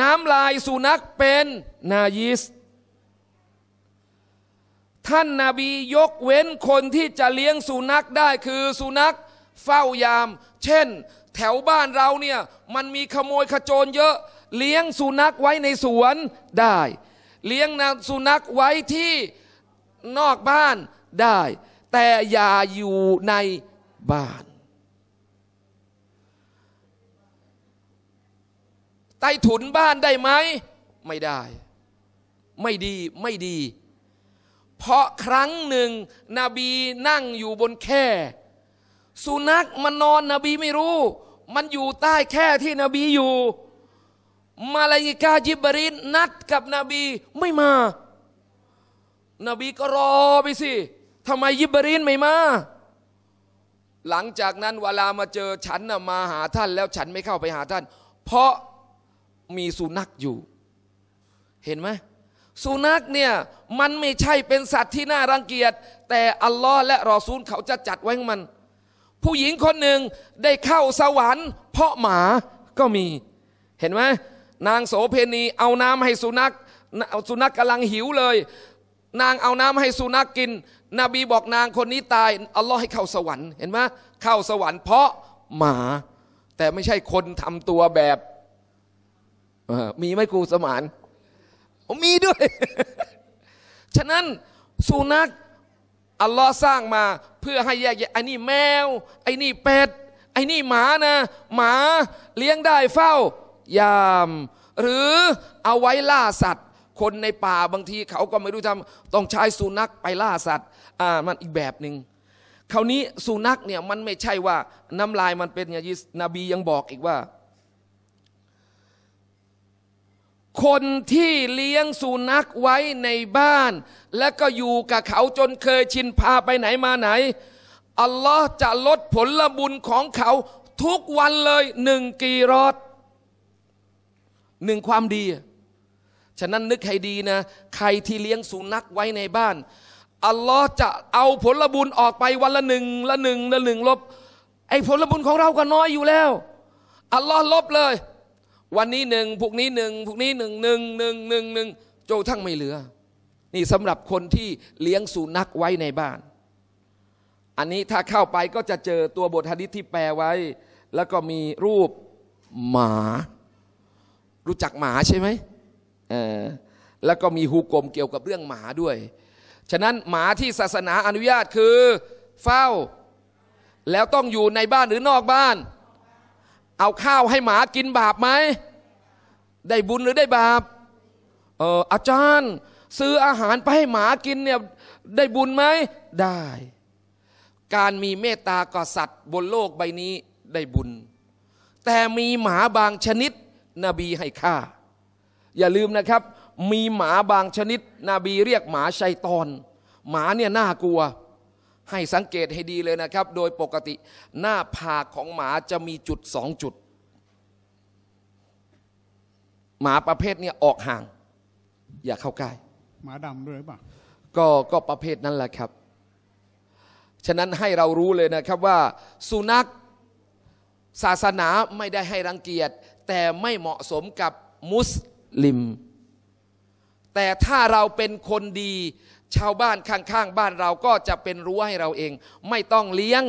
น้ำลายสุนัขเป็นนายิสท่านนาบียกเว้นคนที่จะเลี้ยงสุนัขได้คือสุนัขเฝ้ายาม เช่น แถวบ้านเราเนี่ยมันมีขโมย ข โจรเยอะ เลี้ยงสุนัขไว้ในสวนได้ เลี้ยงนสุนัขไว้ที่นอกบ้านได้ แต่อย่าอยู่ในบ้าน ใต้ถุนบ้านได้ไหม ไม่ได้ ไม่ดีไม่ดีเพราะครั้งหนึ่งนบีนั่งอยู่บนแค่ สุนัขมันนอนนบีไม่รู้ มันอยู่ใต้แค่ที่นบีอยู่มาลายิกาจิบรินนัดกับนบีไม่มานบีก็รอไปสิทำไมยิบรินไม่มา หลังจากนั้นเวลามาเจอฉันนะมาหาท่าน แล้วฉันไม่เข้าไปหาท่าน เพราะมีสุนัขอยู่ เห็นไหมสุนัขเนี่ยมันไม่ใช่เป็นสัตว์ที่น่ารังเกียจแต่อัลลอฮ์และรอซูลเขาจะจัดไว้มัน ผู้หญิงคนหนึ่งได้เข้าสวรรค์ เพราะหมาก็มี เห็นไหม นางโสเพณี เอาน้ำให้สุนัขสุนัขกำลังหิวเลย นางเอาน้ำให้สุนัขกกินนบีบอกนางคนนี้ตายอัลลอฮ์ให้เข้าสวรรค์เห็นไหมเข้าสวรรค์เพราะหมา แต่ไม่ใช่คนทำตัวแบบมีไมคกูสมานมีด้วย ฉะนั้นสุนัขอัลลอฮ์สร้างมาเพื่อให้แยกแยไอ้นี่แมวไอ้นี่เป็ดไอ้นี่หมานะ หมาเลี้ยงได้เฝ้ายาม หรือเอาไว้ล่าสัตว์ คนในป่าบางที เขาก็ไม่รู้ทำต้องใช้สุนัขไปล่าสัตว์ อ่ามันอีกแบบหนึ่งคราวนี้สุนัขเนี่ยมันไม่ใช่ว่า น้ำลายมันเป็นอย่างนบียังบอกอีกว่าคนที่เลี้ยงสุนัขไว้ในบ้าน และก็อยู่กับเขาจนเคยชินพาไปไหนมาไหน อัลลอฮ์จะลดผลลบุญของเขา ทุกวันเลยหนึ่งกีรอดหนึ่งความดี ฉะนั้นนึกให้ดีนะ ใครที่เลี้ยงสุนัขไว้ในบ้าน อัลลอฮ์จะเอาผลบุญออกไปวันละหนึ่งละหนึ่งละหนึ่งลบ ไอ้ผลบุญของเราก็น้อยอยู่แล้ว อัลลอฮ์ลบเลยวันนี้หนึ่ง พวกนี้หนึ่งพวกนี้หนึ่ง หนึ่ง หนึ่ง หนึ่งหนึ่งจทั้งไม่เหลือ นี่สำหรับคนที่เลี้ยงสุนัขไว้ในบ้าน อันนี้ถ้าเข้าไปก็จะเจอตัวบทฮะดิษที่แปลไว้ แล้วก็มีรูปหมา รู้จักหมาใช่ไหมเออแล้วก็มีฮุกกลมเกี่ยวกับเรื่องหมาด้วย ฉะนั้นหมาที่ศาสนาอนุญาตคือ เฝ้า แล้วต้องอยู่ในบ้านหรือนอกบ้านเอาข้าวให้หมากินบาปไหมได้บุญหรือได้บาปเอออาจารย์ซื้ออาหารไปให้หมากินเนี่ยได้บุญไหมได้ การมีเมตตากับสัตว์บนโลกใบนี้ได้บุญ แต่มีหมาบางชนิดนบีให้ฆ่า อย่าลืมนะครับ มีหมาบางชนิดนบีเรียกหมาชัยตอน หมาเนี่ยน่ากลัวให้สังเกตให้ดีเลยนะครับ โดยปกติ หน้าผากของหมาจะมีจุดสองจุด หมาประเภทนี้ออกห่าง อย่าเข้าใกล้ หมาดำด้วยป่ะก็ก็ประเภทนั้นแหละครับ ฉะนั้นให้เรารู้เลยนะครับว่าสุนัขศาสนาไม่ได้ให้รังเกียจ แต่ไม่เหมาะสมกับมุสลิม แต่ถ้าเราเป็นคนดีชาวบ้านข้างๆ บ้านเราก็จะเป็นรั้วให้เราเอง ไม่ต้องเลี้ยง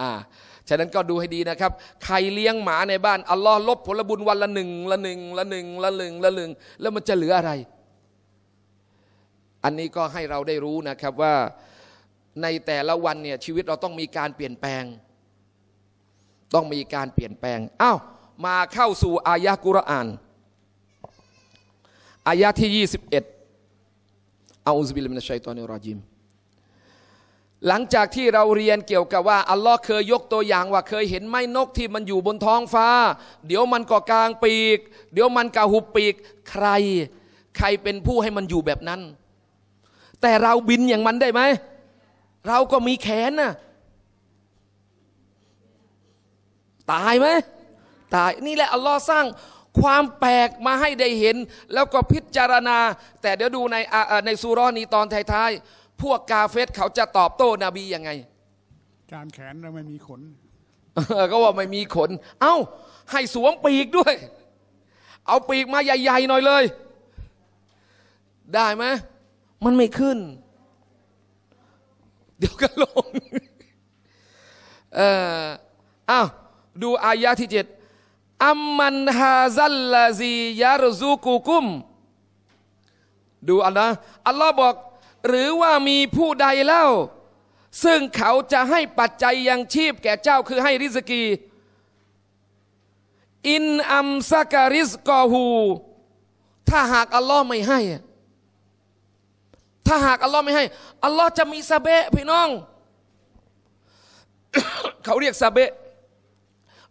อ่าฉะนั้นก็ดูให้ดีนะครับ ใครเลี้ยงหมาในบ้านอัลลอฮ์ลบผลบุญวันละหนึ่งละหนึ่งละหนึ่งละหนึ่งละหนึ่งแล้วมันจะเหลืออะไร อันนี้ก็ให้เราได้รู้นะครับว่าในแต่ละวันเนี่ย ชีวิตเราต้องมีการเปลี่ยนแปลง ต้องมีการเปลี่ยนแปลง อ้าวมาเข้าสู่อายะกุรอานอายะที่ 21อาอุซบิลมินชัยตอนิรอจิม หลังจากที่เราเรียนเกี่ยวกับว่าอัลลอฮ์เคยยกตัวอย่างว่าเคยเห็นไม้นกที่มันอยู่บนท้องฟ้า เดี๋ยวมันก็กลางปีก เดี๋ยวมันกะหุบปีก ใคร ใครเป็นผู้ให้มันอยู่แบบนั้น แต่เราบินอย่างมันได้ไหม เราก็มีแขนนะตายไหม ตาย นี่แหละอัลลอฮ์สร้างความแปลกมาให้ได้เห็น แล้วก็พิจารณา แต่เดี๋ยวดูในในซูรอนี้ตอนท้ายๆพวกกาเฟสเขาจะตอบโต้นบียังไง การแขนเราไม่มีขนก็ว่าไม่มีขน เอ้า ให้สวมปีกด้วย เอาปีกมาใหญ่ๆหน่อยเลย ได้ไหมมันไม่ขึ้น เดี๋ยวก็ลง เอออ้าวดูอายะที่เจ็ดอัมมันฮาซัลลาซียารซูกุกุม ดูอัลลอฮ์อัลลอฮ์บอก หรือว่ามีผู้ใดเล่า ซึ่งเขาจะให้ปัจจัยยังชีพแก่เจ้าคือให้ริสกี อินอัมซาการิสกอฮู ถ้าหากอัลลอฮ์ไม่ให้ ถ้าหากอัลลอฮ์ไม่ให้ อัลลอฮ์จะมีซาเบะพี่น้อง เขาเรียกซาเบะ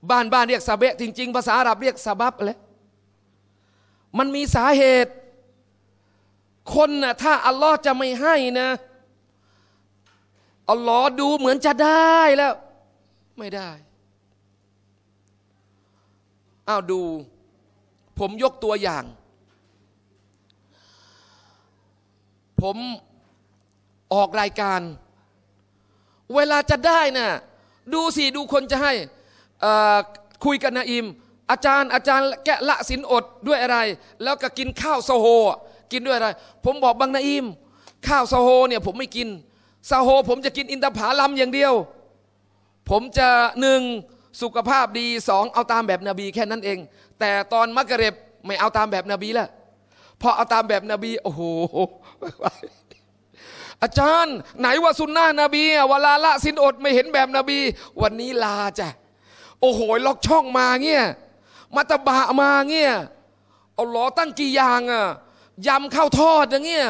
บ้านบ้านเรียกซาเบะจริงๆ ภาษาอาหรับ เรียกซาบับเลยมันมีสาเหตุ คนนะ่ะถ้า อัลลอฮ์จะไม่ให้นะ อัลลอฮ์ดูเหมือนจะได้แล้ว ไม่ได้อ้าวดู ผมยกตัวอย่าง ผมออกรายการ เวลาจะได้นะ่ะดูสิ ดูคนจะให้คุยกับนาอิม อาจารย์อาจารย์แกะละสินอดด้วยอะไร แล้วก็กินข้าวซโฮกินด้วยอะไรผมบอกบางนาอิมข้าวซโฮเนี่ย ผมไม่กินซโฮผมจะกินอินทผลัมอย่างเดียว ผมจะหนึ่งสุขภาพดีสองเอาตามแบบนบีแค่นั้นเอง แต่ตอนมักเร็บไม่เอาตามแบบนบีละพอเอาตามแบบนบี โอ้โหอาจารย์ไหนว่าสุนนะนบีเวลาละสินอดไม่เห็นแบบนบี วันนี้ลาจ้ะโอ้โหล็อกช่องมาเงี้ยมาตะบะมาเงี้ยเอาล้อตั้งกี่อย่างอะยำข้าวทอดอย่างเงี้ย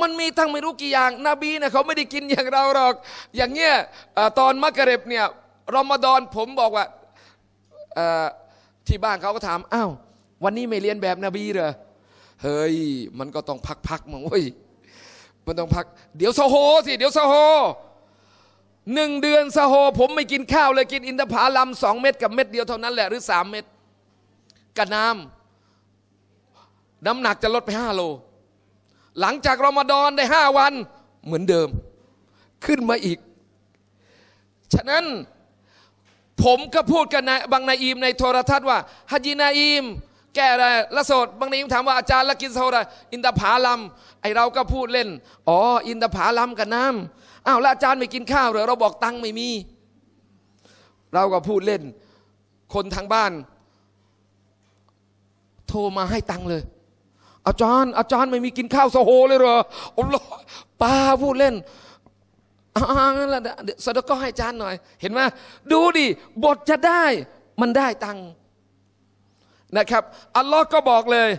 มันมีทั้งไม่รู้กี่อย่าง นบีนะเขาไม่ได้กินอย่างเราหรอก อย่างเงี้ยตอนมะกระเร็บเนี่ยรอมฎอนผมบอกว่าที่บ้านเขาก็ถาม อ้าววันนี้ไม่เรียนแบบนบีเหรอเฮ้ย มันก็ต้องพักๆมั้งเว้ย มันต้องพัก เดี๋ยวโซโฮสิ เดี๋ยวโซโฮหนึ่งเดือนสโฮผมไม่กินข้าวเลยกินอินทผลัมสองเม็ดกับเม็ดเดียวเท่านั้นแหละหรือสามเม็ดกับน้ำน้ำหนักจะลดไปห้าโลหลังจากรอมฎอนได้ห้าวันเหมือนเดิม ขึ้นมาอีก ฉะนั้นผมก็พูดกับนายบางนายอิมในโทรทัศน์ว่าฮัจีนายอิมแก่อะไรละโสดบางนายอิมถามว่าอาจารย์ละกินโซดาอินทผลัมไอเราก็พูดเล่นอ๋ออินทผลัมกับน้ำอ้าวอาจารย์ไม่กินข้าวเหรอเราบอกตังไม่มี เราก็พูดเล่น คนทางบ้าน โทรมาให้ตังเลย อาจารย์อาจารย์ไม่มีกินข้าวโซโฮเลยเหรอโอ้โหป้าพูดเล่นอ่าแล้วลสดก็ให้อาจารย์หน่อย เห็นไหมดูดิ บทจะได้ มันได้ตังนะครับอัลลอฮ์ก็บอกเลย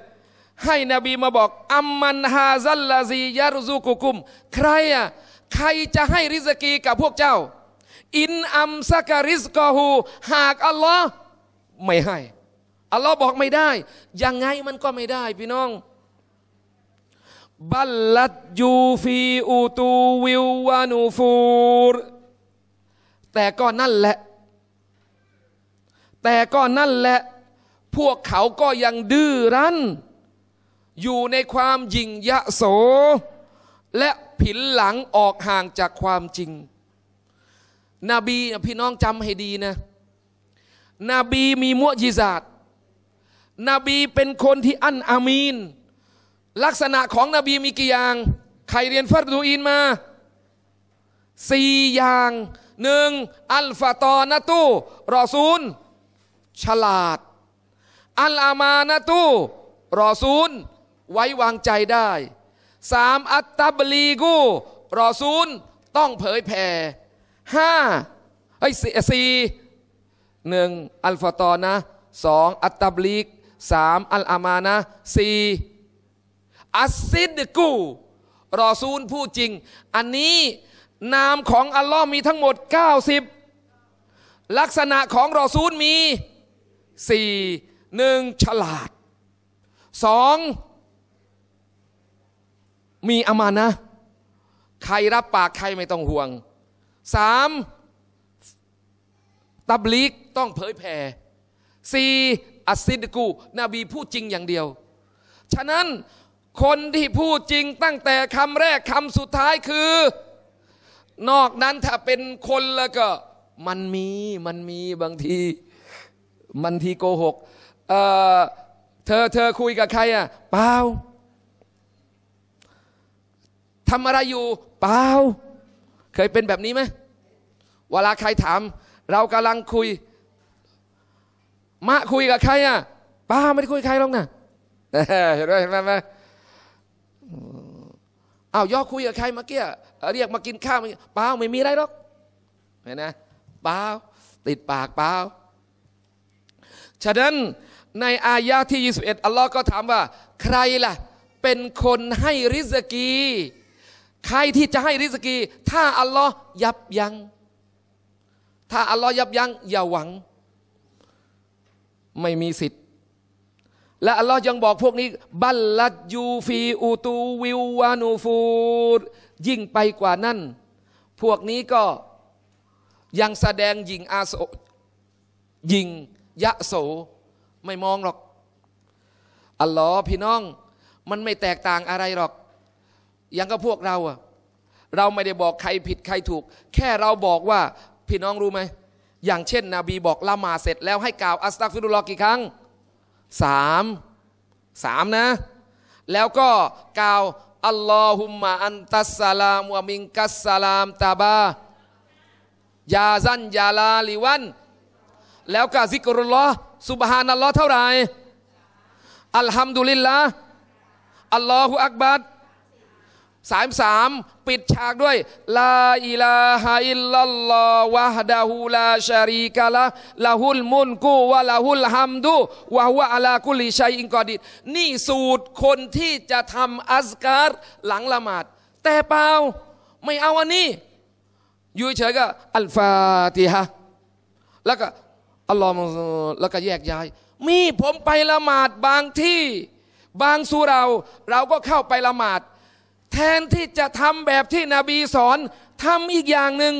ให้นบีมาบอกอัมมันฮาซัลลาซียารุซุกุกุม ใครอะใครจะให้ริสกีกับพวกเจ้า อินอัมซักริสกอหูหากอัลลอฮ์ไม่ให้อัลลอฮ์บอกไม่ได้ ยังไงมันก็ไม่ได้พี่น้อง บัลลัตยูฟีอูตูวิววานูฟูร แต่ก็นั่นแหละ แต่ก็นั่นแหละ พวกเขาก็ยังดื้อรั้นอยู่ในความยิ่งยะโสและผินหลังออกห่างจากความจริง นบี พี่น้องจำให้ดีนะ นบีมีมุจิซาตนบีเป็นคนที่อันอามีน ลักษณะของนบีมีกี่อย่าง ใครเรียนฟัรดูอินมา สี่อย่าง หนึ่ง อัลฟาตอนาตู รอซูล ฉลาด อัลอามานาตู รอซูล ไว้วางใจได้สามอัตตบลีกูรอซูลต้องเผยแผ่ห้าไอ้สี่หนึ่งอัลฟตอนะสองอัตตบลีกสามอัลอามานะสี่อัสซิดกูรอซูลผู้จริง อันนี้นามของอัลลอฮ์มีทั้งหมด 90 ลักษณะของรอซูลมี 4. 1. ฉลาด 2. มีอามานะ ใครรับปากใครไม่ต้องห่วงสามตับลีกต้องเผยแผ่สี่อัสซิดกูนบีพูดจริงอย่างเดียว ฉะนั้นคนที่พูดจริงตั้งแต่คำแรกคำสุดท้ายคือ นอกนั้นถ้าเป็นคนแล้วก็มันมีมันมีบางที มันทีโกหก เออเธอเธอคุยกับใครอ่ะ เปล่าทำอะไรอยู่เปล่า เคยเป็นแบบนี้ไหมเวลาใครถาม เรากำลังคุย มะคุยกับใครอ่ะป้าไม่ได้คุยใครหรอกนะเห็นไหมเห็นไหมอ้าวย่อคุยกับใครเมื่อกี้ เรียกมากินข้าวเปล่าไม่มีอะไรหรอกเห็นไหมเปล่าติดปากเปล่าฉะนั้น ในอายะที่21อัลลอฮ์ก็ถามว่า ใครล่ะ เป็นคนให้ริสกีใครที่จะให้ริสกี ถ้าอัลลอฮ์ยับยัง้งถ้าอัลลอฮ์ยับยัง้งอย่าหวัง ไม่มีสิทธิ์และอัลลอฮ์ยังบอกพวกนี้บัลลัดยูฟีอูตูวิววานูฟูดยิ่งไปกว่านั้น พวกนี้ก็ยังแสดงยิงอาโสยิงยะโส ไม่มองหรอก อัลลอฮ์พี่น้อง มันไม่แตกต่างอะไรหรอกอย่างกับพวกเราอะเราไม่ได้บอกใครผิดใครถูก แค่เราบอกว่า พี่น้องรู้ไหม อย่างเช่นนบีบอกละหมาเสร็จแล้วให้กล่าวอัสตักฟิรุลลอกี่ครั้งสามสามนะ แล้วก็กล่าว อัลลอฮุมมาอันตัสสลามวะมิงกัสสลามตาบายาซันยาลาลิวัน แล้วก็ซิกรุลลอสุบฮานัลลอฮ์เท่าไหร่อัลฮัมดุลิลละอัลลอฮุอักบัดสามสามปิดฉากด้วยลาอิลาฮิลลัลลอฮ์วะฮดะฮูลาชารีกะละละฮุลมุนกูวะละฮุลฮัมดูวะฮุอะลากุลิชัยอิงกอดิดนี่สูตรคนที่จะทำอัสการหลังละหมาด แต่เปล่าไม่เอาอันนี้ อยู่เฉยก็ อัลฟาติฮะ แล้วก็ อัลลอฮ์แล้วก็แยกย้าย มีผมไปละหมาดบางที่ บางสุเรา เราก็เข้าไปละหมาดแทนที่จะทำแบบที่นบีสอนทำอีกอย่างหนึ่ง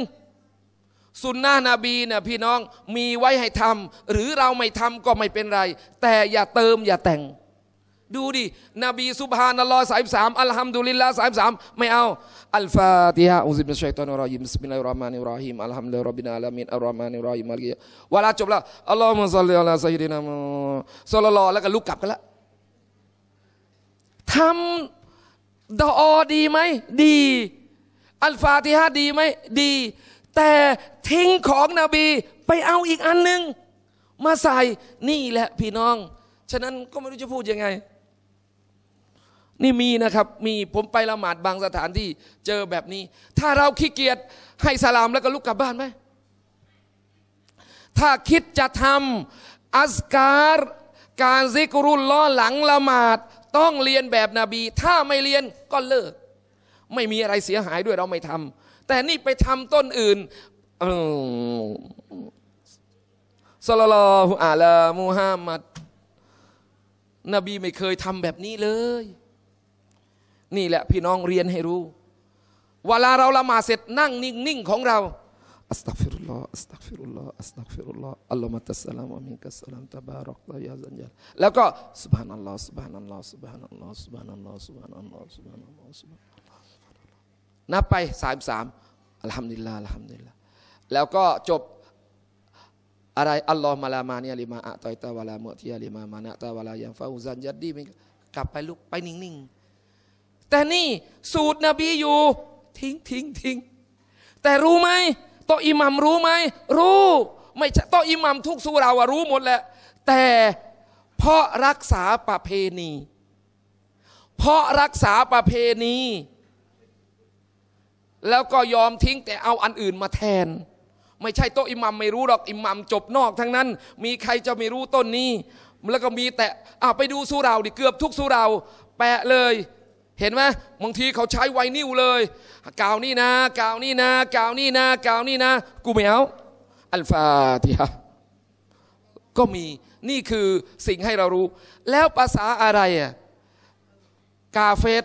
สุนนะนบีเนี่ยพี่น้องมีไว้ให้ทำหรือเราไม่ทำก็ไม่เป็นไร แต่อย่าเติมอย่าแต่ง ดูดินบีสุบฮานะลลอสามสามอัลฮัมดุลิลลาสามสามไม่เอาอัลฟาติฮะอุซิบิชัยตอนอรอยิมบิสมิลลรรามานิรราฮิมอัลฮัมดุลิลลาฮิบินอาลามินอัลรามานิรราฮิมอัลกิยาเวลาจบละอัลลอฮฺมุัลิอัลลอฮ์ซัยดินะมุสลลัลแล้วก็ลุกกลับกันละทำดออ ดีไหม ดี อัลฟาติฮะดีไหม ดี แต่ทิ้งของนบี ไปเอาอีกอันหนึ่งมาใส่ นี่แหละ พี่น้อง ฉะนั้นก็ไม่รู้จะพูดยังไง นี่มีนะครับ มีผมไปละหมาดบางสถานที่เจอแบบนี้ ถ้าเราขี้เกียจให้สลามแล้วก็ลุกกลับบ้านไหม ถ้าคิดจะทำอัสการ การซิกรุลล้อหลังละหมาดต้องเรียนแบบนบี ถ้าไม่เรียนก็เลิก ไม่มีอะไรเสียหายด้วยเราไม่ทำ แต่นี่ไปทำต้นอื่นสลลอฮุอาลามูฮัมมัด นบีไม่เคยทำแบบนี้เลย นี่แหละพี่น้องเรียนให้รู้ เวลาเราละหมาดเสร็จนั่งนิ่งๆของเรา استغفر الله استغفر الله استغفر الله اللهم انت السلام ومنك السلام تبارك يا ذا الجلال แล้วก็ سبحان الله سبحان الله سبحان الله سبحان الله سبحان الله سبحان الله سبحان الله นับไป33อัลฮัมดุลิลลาห์อัลฮัมดุลิลลาห์แล้วก็จบอะไรอัลลอฮ์มาลามาเนียลิมาอะตอยตาวาลาเมติยาลิมามานะตาวาลายังฟาอุซันยัดดีมันกลับไปลุกไปนิ่งๆแต่นี่สูตรนบีอยู่ทิ้งทิ้งทิ้งแต่รู้ไหมโตอิหมัมรู้ไหมรู้ ไม่ใช่โตอิหมัมทุกสูเราอะรู้หมดแหละแต่เพราะรักษาประเพณี เพราะรักษาประเพณี แล้วก็ยอมทิ้งแต่เอาอันอื่นมาแทน ไม่ใช่โตอิหมัมไม่รู้หรอก อิหมัมจบนอก ทั้งนั้น มีใครจะไม่รู้ต้นนี้แล้วก็มีแต่อ่าไปดูสูเราดิเกือบทุกสูเราแปะเลยเห็นไหมบางทีเขาใช้ไวนิ้วเลยกาวนี่นะกาวนี่นะกาวนี่นะกาวนี่นะ กูไม่เอาอัลฟาติฮะก็มีนี่คือสิ่งให้เรารู้ แล้วภาษาอะไรอ่ะกาเฟต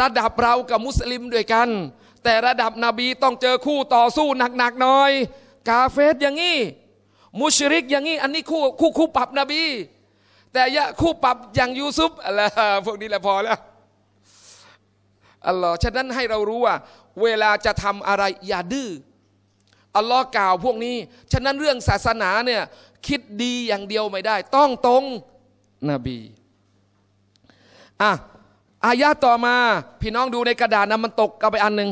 ระดับเรากับมุสลิมด้วยกัน แต่ระดับนบีต้องเจอคู่ต่อสู้หนักๆหน่อย กาเฟตอย่างนี้มุชริกอย่างนี้ อันนี้คู่คู่คู่ปรับนบีแต่ยะคู่ปรับอย่างยูซุปอะไรพวกนี้แหละพอแล้วอัลลอฮ์ฉะนั้นให้เรารู้ว่า เวลาจะทำอะไรอย่าดื้ออัลลอฮ์กล่าวพวกนี้ ฉะนั้นเรื่องศาสนาเนี่ย คิดดีอย่างเดียวไม่ได้ ต้องตรงนบี อ่ะ อายะต่อมา พี่น้องดูในกระดาษนะมันตกกันไปอันหนึ่ง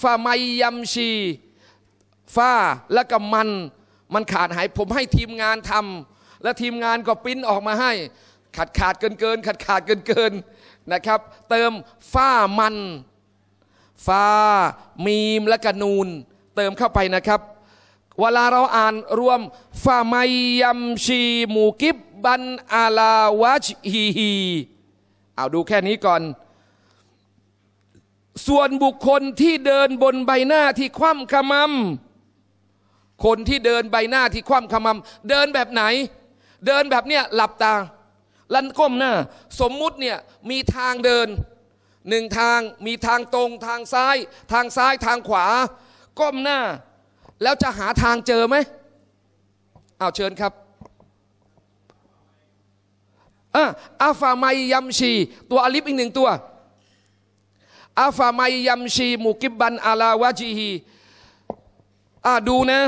ฟาไมยัมชีฟาและกับมัน มันขาดหายผมให้ทีมงานทำและทีมงานก็ปิ้นออกมาให้ขาดขาดเกินเกินขาดขาดเกินเกินนะครับ เติมฝ้ามันฟ้ามีมและกะนูนเติมเข้าไปนะครับ เวลาเราอ่านรวมฟาไมยัมชีมูกิบบันอาลาวัชฮีฮีเอาดูแค่นี้ก่อน ส่วนบุคคลที่เดินบนใบหน้าที่คว่ำขมำคนที่เดินใบหน้าที่คว่ำขมำเดินแบบไหนเดินแบบเนี้ยหลับตาลันก้มหน้าสมมุติเนี่ยมีทางเดิน หนึ่งทางมีทางตรงทางซ้าย ทางซ้ายทางขวาก้มหน้า แล้วจะหาทางเจอไหมอ้าวเชิญครับอ่ะอาฟาไมยัมชี ตัวอลิฟอีกหนึ่งตัวอาฟาไมยัมชี มุกิบบันอาลาวาจีฮีอ่าดูนะ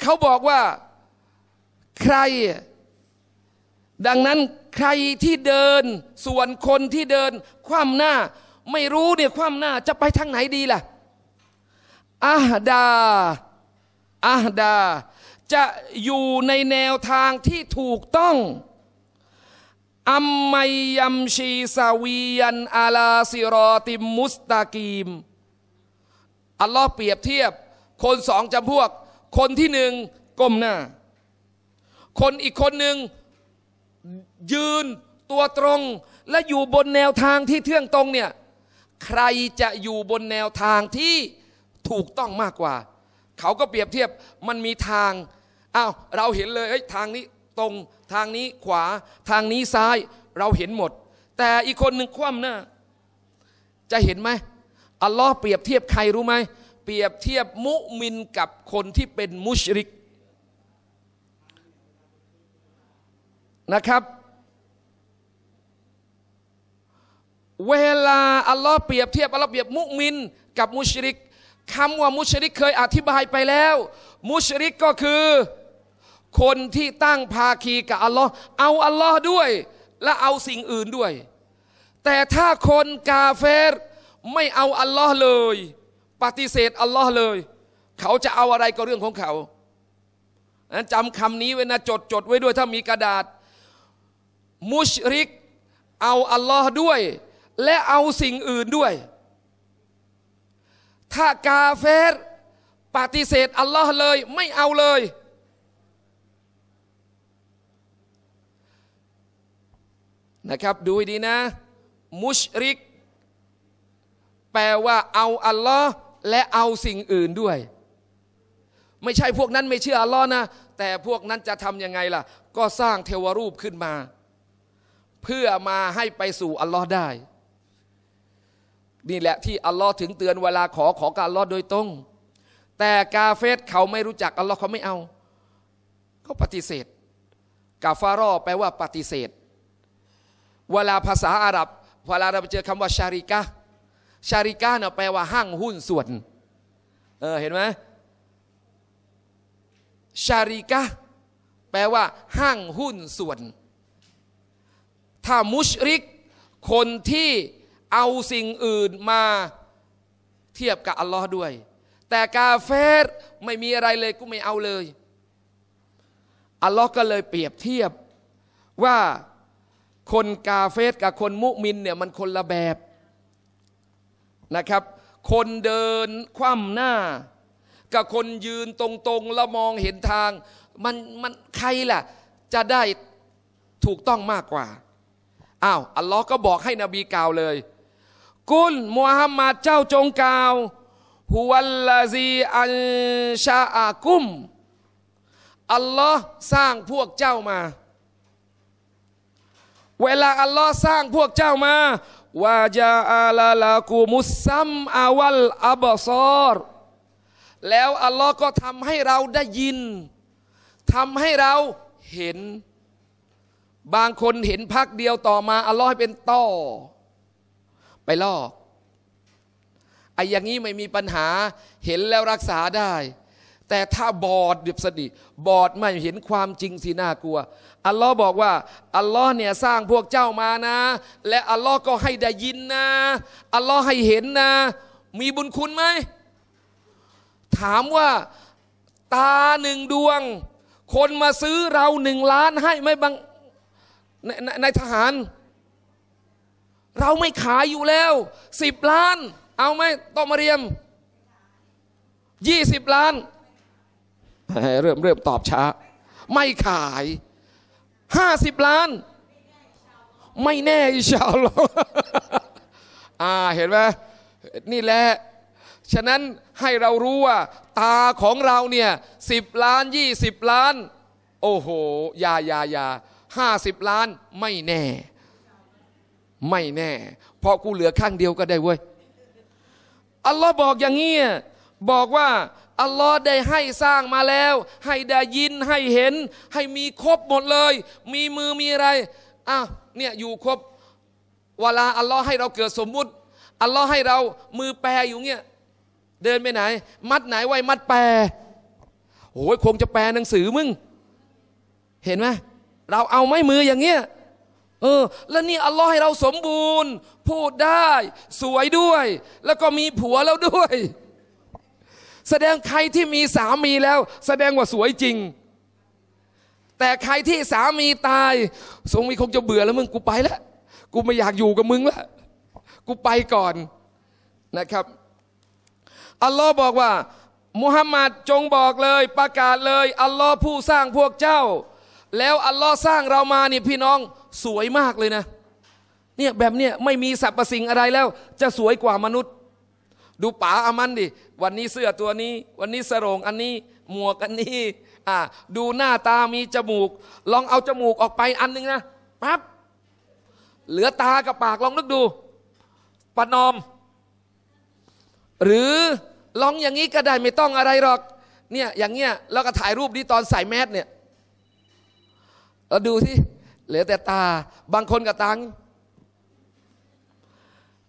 เขาบอกว่าใคร ดังนั้นใครที่เดิน ส่วนคนที่เดิน คว่ำหน้า ไม่รู้เนี่ย คว่ำหน้าจะไปทางไหนดีล่ะอาดาอาดา จะอยู่ในแนวทางที่ถูกต้อง อัมไมยัมชีสาวียันอาลาซิรอติมุสตากีม อัลลอฮ์เปรียบเทียบ คนสองจำพวก คนที่หนึ่งก้มหน้าคนอีกคนหนึ่งยืนตัวตรงและอยู่บนแนวทางที่เที่ยงตรงเนี่ย ใครจะอยู่บนแนวทางที่ถูกต้องมากกว่า เขาก็เปรียบเทียบมันมีทางอ้าวเราเห็นเลยทางนี้ตรงทางนี้ขวาทางนี้ซ้ายเราเห็นหมด แต่อีกคนหนึ่งคว่ำหน้าจะเห็นไหมอัลลอฮ์เปรียบเทียบใครรู้ไหมเปรียบเทียบมุมินกับคนที่เป็นมุชริกนะครับ เวลา อัลลอฮ์เปรียบเทียบอัลลอฮ์เปรียบมุมินกับมุชริกคำว่ามุชริกเคยอธิบายไปแล้ว มุชริกก็คือคนที่ตั้งภาคีกับอัลลอฮ์เอาอัลลอฮ์ด้วย และเอาสิ่งอื่นด้วย แต่ถ้าคนกาเฟรไม่เอาอัลลอฮ์เลยปฏิเสธอัลลอฮ์เลยเขาจะเอาอะไรก็เรื่องของเขาจำคำนี้ไว้นะจดจดไว้ด้วยถ้ามีกระดาษมุชริกเอา อัลลอฮ์ด้วย และเอาสิ่งอื่นด้วย ถ้ากาเฟรปฏิเสธอัลลอฮ์เลย ไม่เอาเลย นะครับ ดูดีนะ มุชริกแปลว่าเอาอัลลอฮ์และเอาสิ่งอื่นด้วย ไม่ใช่พวกนั้นไม่เชื่ออัลลอฮ์นะแต่พวกนั้นจะทำยังไงล่ะ ก็สร้างเทวรูปขึ้นมาเพื่อมาให้ไปสู่อัลลอฮ์ได้ นี่แหละที่ อัลลอฮ์ถึงเตือนเวลาขอขอการอัลลอฮ์โดยตรง แต่กาเฟสเขาไม่รู้จัก อัลลอฮ์เขาไม่เอา เขาปฏิเสธ กาฟารอ แปลว่าปฏิเสธ เวลาภาษาอาหรับเวลาเราเจอคำว่า ชาริกะ ชาริกะเนี่ยแปลว่าห้างหุ้นส่วน เออเห็นไหมชาริกะแปลว่า ห้างหุ้นส่วนถ้ามุชริก คนที่เอาสิ่งอื่นมาเทียบกับอัลลอฮ์ด้วย แต่กาเฟรไม่มีอะไรเลยกูไม่เอาเลย อัลลอฮ์ก็เลยเปรียบเทียบว่าคนกาเฟสกับคนมุมินเนี่ยมันคนละแบบนะครับ คนเดินคว่ำหน้ากับคนยืนตรงๆ แล้วมองเห็นทาง มันมันใครล่ะ จะได้ถูกต้องมากกว่าอ้าวอัลลอฮ์ก็บอกให้นบีกล่าวเลย กุลมูฮัมมัดเจ้าจงกล่าวฮุวัลลาซีอันชาอากุมอัลลอฮ์สร้างพวกเจ้ามา เวลาอัลลอฮ์สร้างพวกเจ้ามาวาจาอาลาลากูมุซัมอาวัลอับซอรแล้วอัลลอฮ์ก็ทำให้เราได้ยินทำให้เราเห็นบางคนเห็นพักเดียวต่อมาอัลลอฮ์ให้เป็นต่อไปลอกไอ้อย่างนี้ไม่มีปัญหาเห็นแล้วรักษาได้ แต่ถ้าบอดเดือบสนิบอดไม่เห็นความจริงสิน่ากลัว อัลลอฮ์บอกว่า อัลลอฮ์เนี่ยสร้างพวกเจ้ามานะ และอัลลอฮ์ก็ให้ได้ยินนะอัลลอฮ์ให้เห็นนะ มีบุญคุณไหมถามว่าตาหนึ่งดวง คนมาซื้อเราหนึ่งล้านให้ไหมบางในในทหาร เราไม่ขายอยู่แล้วสิบล้าน เอาไหมต้องมาเรียมยี่สิบล้าน เริ่มเริ่มตอบช้า ไม่ขายห้าสิบล้าน ไม่แน่อิชาลออ่า เห็นไหมนี่แหละฉะนั้นให้เรารู้ว่า ตาของเราเนี่ยสิบล้านยี่สิบล้าน โอ้โหยายายา50ล้านไม่แน่ ไม่แน่ เพราะกูเหลือข้างเดียวก็ได้เว้ยอัลลอฮ์บอกอย่างนี้บอกว่าอัลลอฮ์ได้ให้สร้างมาแล้ว ให้ได้ยินให้เห็น ให้มีครบหมดเลย มีมือมีอะไรอ้าเนี่ยอยู่ครบเวลาอัลลอฮ์ให้เราเกิดสมมุติ อัลลอฮ์ให้เรามือแปรอยู่เงี้ยเดินไปไหน มัดไหนไว้มัดแปรโอ้ยคงจะแปรหนังสือมึงเห็นไหมเราเอาไม้มืออย่างเงี้ย เออ แล้วนี่อัลลอฮ์ให้เราสมบูรณ์ พูดได้ สวยด้วย แล้วก็มีผัวแล้วด้วย แสดงใครที่มีสามีแล้ว แสดงว่าสวยจริง แต่ใครที่สามีตายสงมีคงจะเบื่อแล้วมึงกูไปแล้ว กูไม่อยากอยู่กับมึงแล้ว กูไปก่อนนะครับ อัลลอฮ์บอกว่า มุฮัมมัดจงบอกเลย ประกาศเลยอัลลอฮ์ผู้สร้างพวกเจ้าแล้วอัลลอฮ์สร้างเรามาเนี่ยพี่น้องสวยมากเลยนะเนี่ยแบบเนี้ยไม่มีสรรพสิ่งอะไรแล้ว จะสวยกว่ามนุษย์ ดูป๋าอามันดิวันนี้เสื้อตัวนี้ วันนี้สรง อันนี้หมวกอันนี้อ่าดูหน้าตามีจมูก ลองเอาจมูกออกไปอันนึงนะปั๊บเหลือตากับปาก ลองนึกดูปนอม หรือลองอย่างนี้ก็ได้ไม่ต้องอะไรหรอกเนี่ยอย่างเงี้ยแล้วก็ถ่ายรูปนี้ตอนใส่แมสเนี่ยเราดูที่เหลือแต่ตาบางคนกับตัง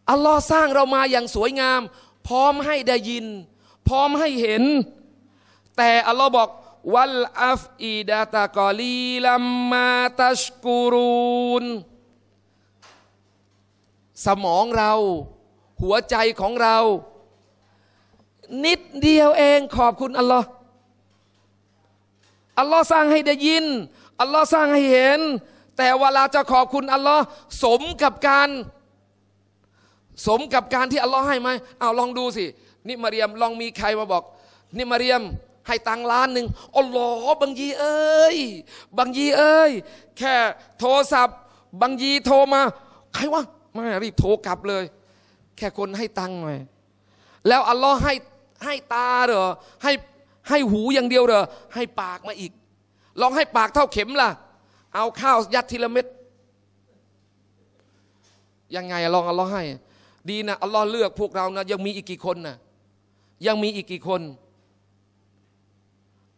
อัลลอฮ์สร้างเรามาอย่างสวยงาม พร้อมให้ได้ยิน พร้อมให้เห็น แต่อัลลอฮ์บอกวัลอัฟอีดาตากอลีลัมมาตัชกูรูนสมองเราหัวใจของเรา นิดเดียวเองขอบคุณอัลลอฮ์อัลลอฮ์สร้างให้ได้ยินอัลลอฮ์สร้างให้เห็น แต่เวลาจะขอบคุณอัลลอฮ์สมกับการ สมกับการที่อัลลอฮ์ให้ไหม เอาลองดูสิ นี่มาเรียมลองมีใครมาบอก นี่มาเรียมให้ตังล้านหนึ่งอัลลอฮ์บางยีเอ้ยบางยีเอ้ยแค่โทรศัพท์บางยีโทรมาใครวะไม่รีบโทรกลับเลย แค่คนให้ตังหน่อยแล้วอัลลอฮ์ให้ให้ตาเหรอให้ให้หูอย่างเดียวเหรอ ให้ปากมาอีกลองให้ปากเท่าเข็มล่ะ เอาข้าวยัด ทีละเม็ดยังไงลองอัลลอฮ์ให้ ดีนะอัลลอฮ์เลือกพวกเรานะยังมีอีกกี่คนนะยังมีอีกกี่คน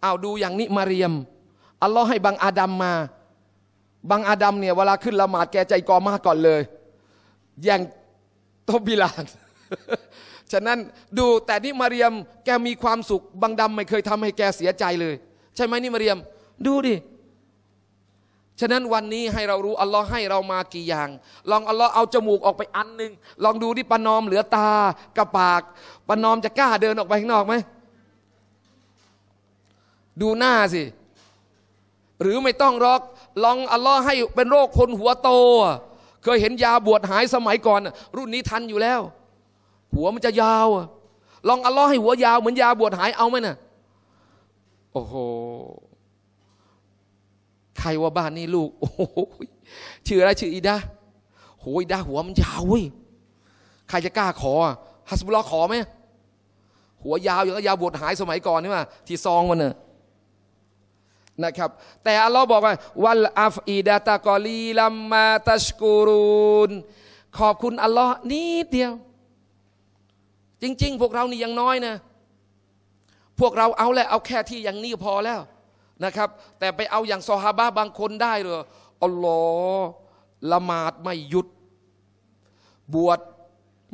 เอาดูอย่างนี้มาเรียมอัลลอฮ์ให้บางอาดัมมา บางอาดัมเนี่ยเวลาขึ้นละหมาดแกใจกอมากก่อนเลยอย่างโตบิลานฉะนั้นดูแต่นี่มาเรียมแกมีความสุข บางดัมไม่เคยทำให้แกเสียใจเลยใช่ไหมนี่มาเรียมดูดิ ฉะนั้นวันนี้ให้เรารู้อัลลอฮ์ให้เรามากี่อย่าง ลองอัลลอฮ์เอาจมูกออกไปอันหนึ่ง ลองดูที่ปนอมเหลือตากระปากปนอมจะกล้าเดินออกไปข้างนอกไหม ดูหน้าสิ หรือไม่ต้องรอก ลองอัลลอฮ์ให้เป็นโรคคนหัวโต เคยเห็นยาบวชหายสมัยก่อนรุ่นนี้ทันอยู่แล้ว หัวมันจะยาว ลองอัลลอฮ์ให้หัวยาวเหมือนยาบวชหายเอาไหมนะ่ะ โอ้โหใครว่าบ้านนี้ลูกโอ้โหชื่ออะไรชื่ออีดาโหอีดาหัวมันยาวเว้ยใครจะกล้าขอฮัสบุลลอขอไหมหัวยาวอย่างก็ยาวบวชหายสมัยก่อนนี่มาที่ซองมันเน่ยนะครับ แต่อัลลอฮ์บอกว่าวัลอาฟอีดาตะกอลีลัมมาตัชกูรูนขอบคุณอัลลอฮ์นิดเดียว จริงๆพวกเรานี่ยังน้อยนะ พวกเราเอาแหละเอาแค่ที่อย่างนี้พอแล้วนะครับแต่ไปเอาอย่างซอฮาบะบางคนได้เรือัลลอฮ์ละหมาดไม่หยุด บวช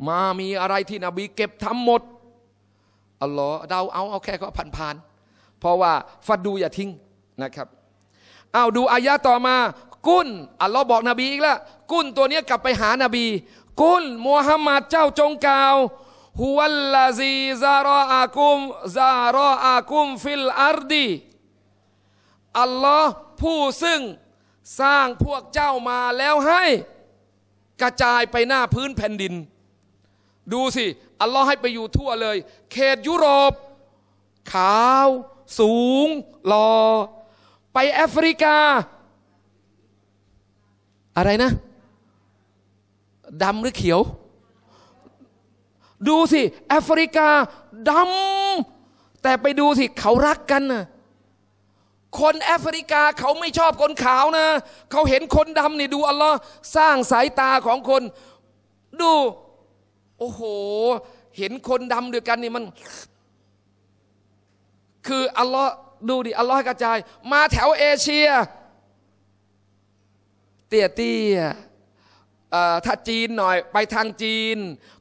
มามีอะไรที่นบีเก็บทำหมดอัลลอฮ์เราเอาเอาแค่ก็ผ่านผ่าน เพราะว่าฟัดดูอย่าทิ้งนะครับเอาดูอายะต่อมา กุนอัลลอฮ์บอกนบีอีกแล้วกุนตัวนี้กลับไปหานบี กุนมูฮัมหมัดเจ้าจงกล่าวฮุวัลลาซีซารออากุมซารออากุมฟิลอาร์ดีอัลลอฮ์ผู้ซึ่งสร้างพวกเจ้ามาแล้วให้ กระจายไปหน้าพื้นแผ่นดิน ดูสิ อัลลอฮ์ให้ไปอยู่ทั่วเลย เขตยุโรปขาว สูงหลอ ไปแอฟริกา อะไรนะดำหรือเขียว ดูสิ แอฟริกาดำแต่ไปดูสิเขารักกันนะ่ะคนแอฟริกาเขาไม่ชอบคนขาวนะ เขาเห็นคนดำนี่ ดูอัลลอฮ์สร้างสายตาของคน ดู โอ้โห เห็นคนดำด้วยกันนี่ มัน คืออัลลอฮ์ดูดิอัลลอฮ์กระจาย มาแถวเอเชีย เตี้ยเตี้ยถ้าจีนหน่อย ไปทางจีน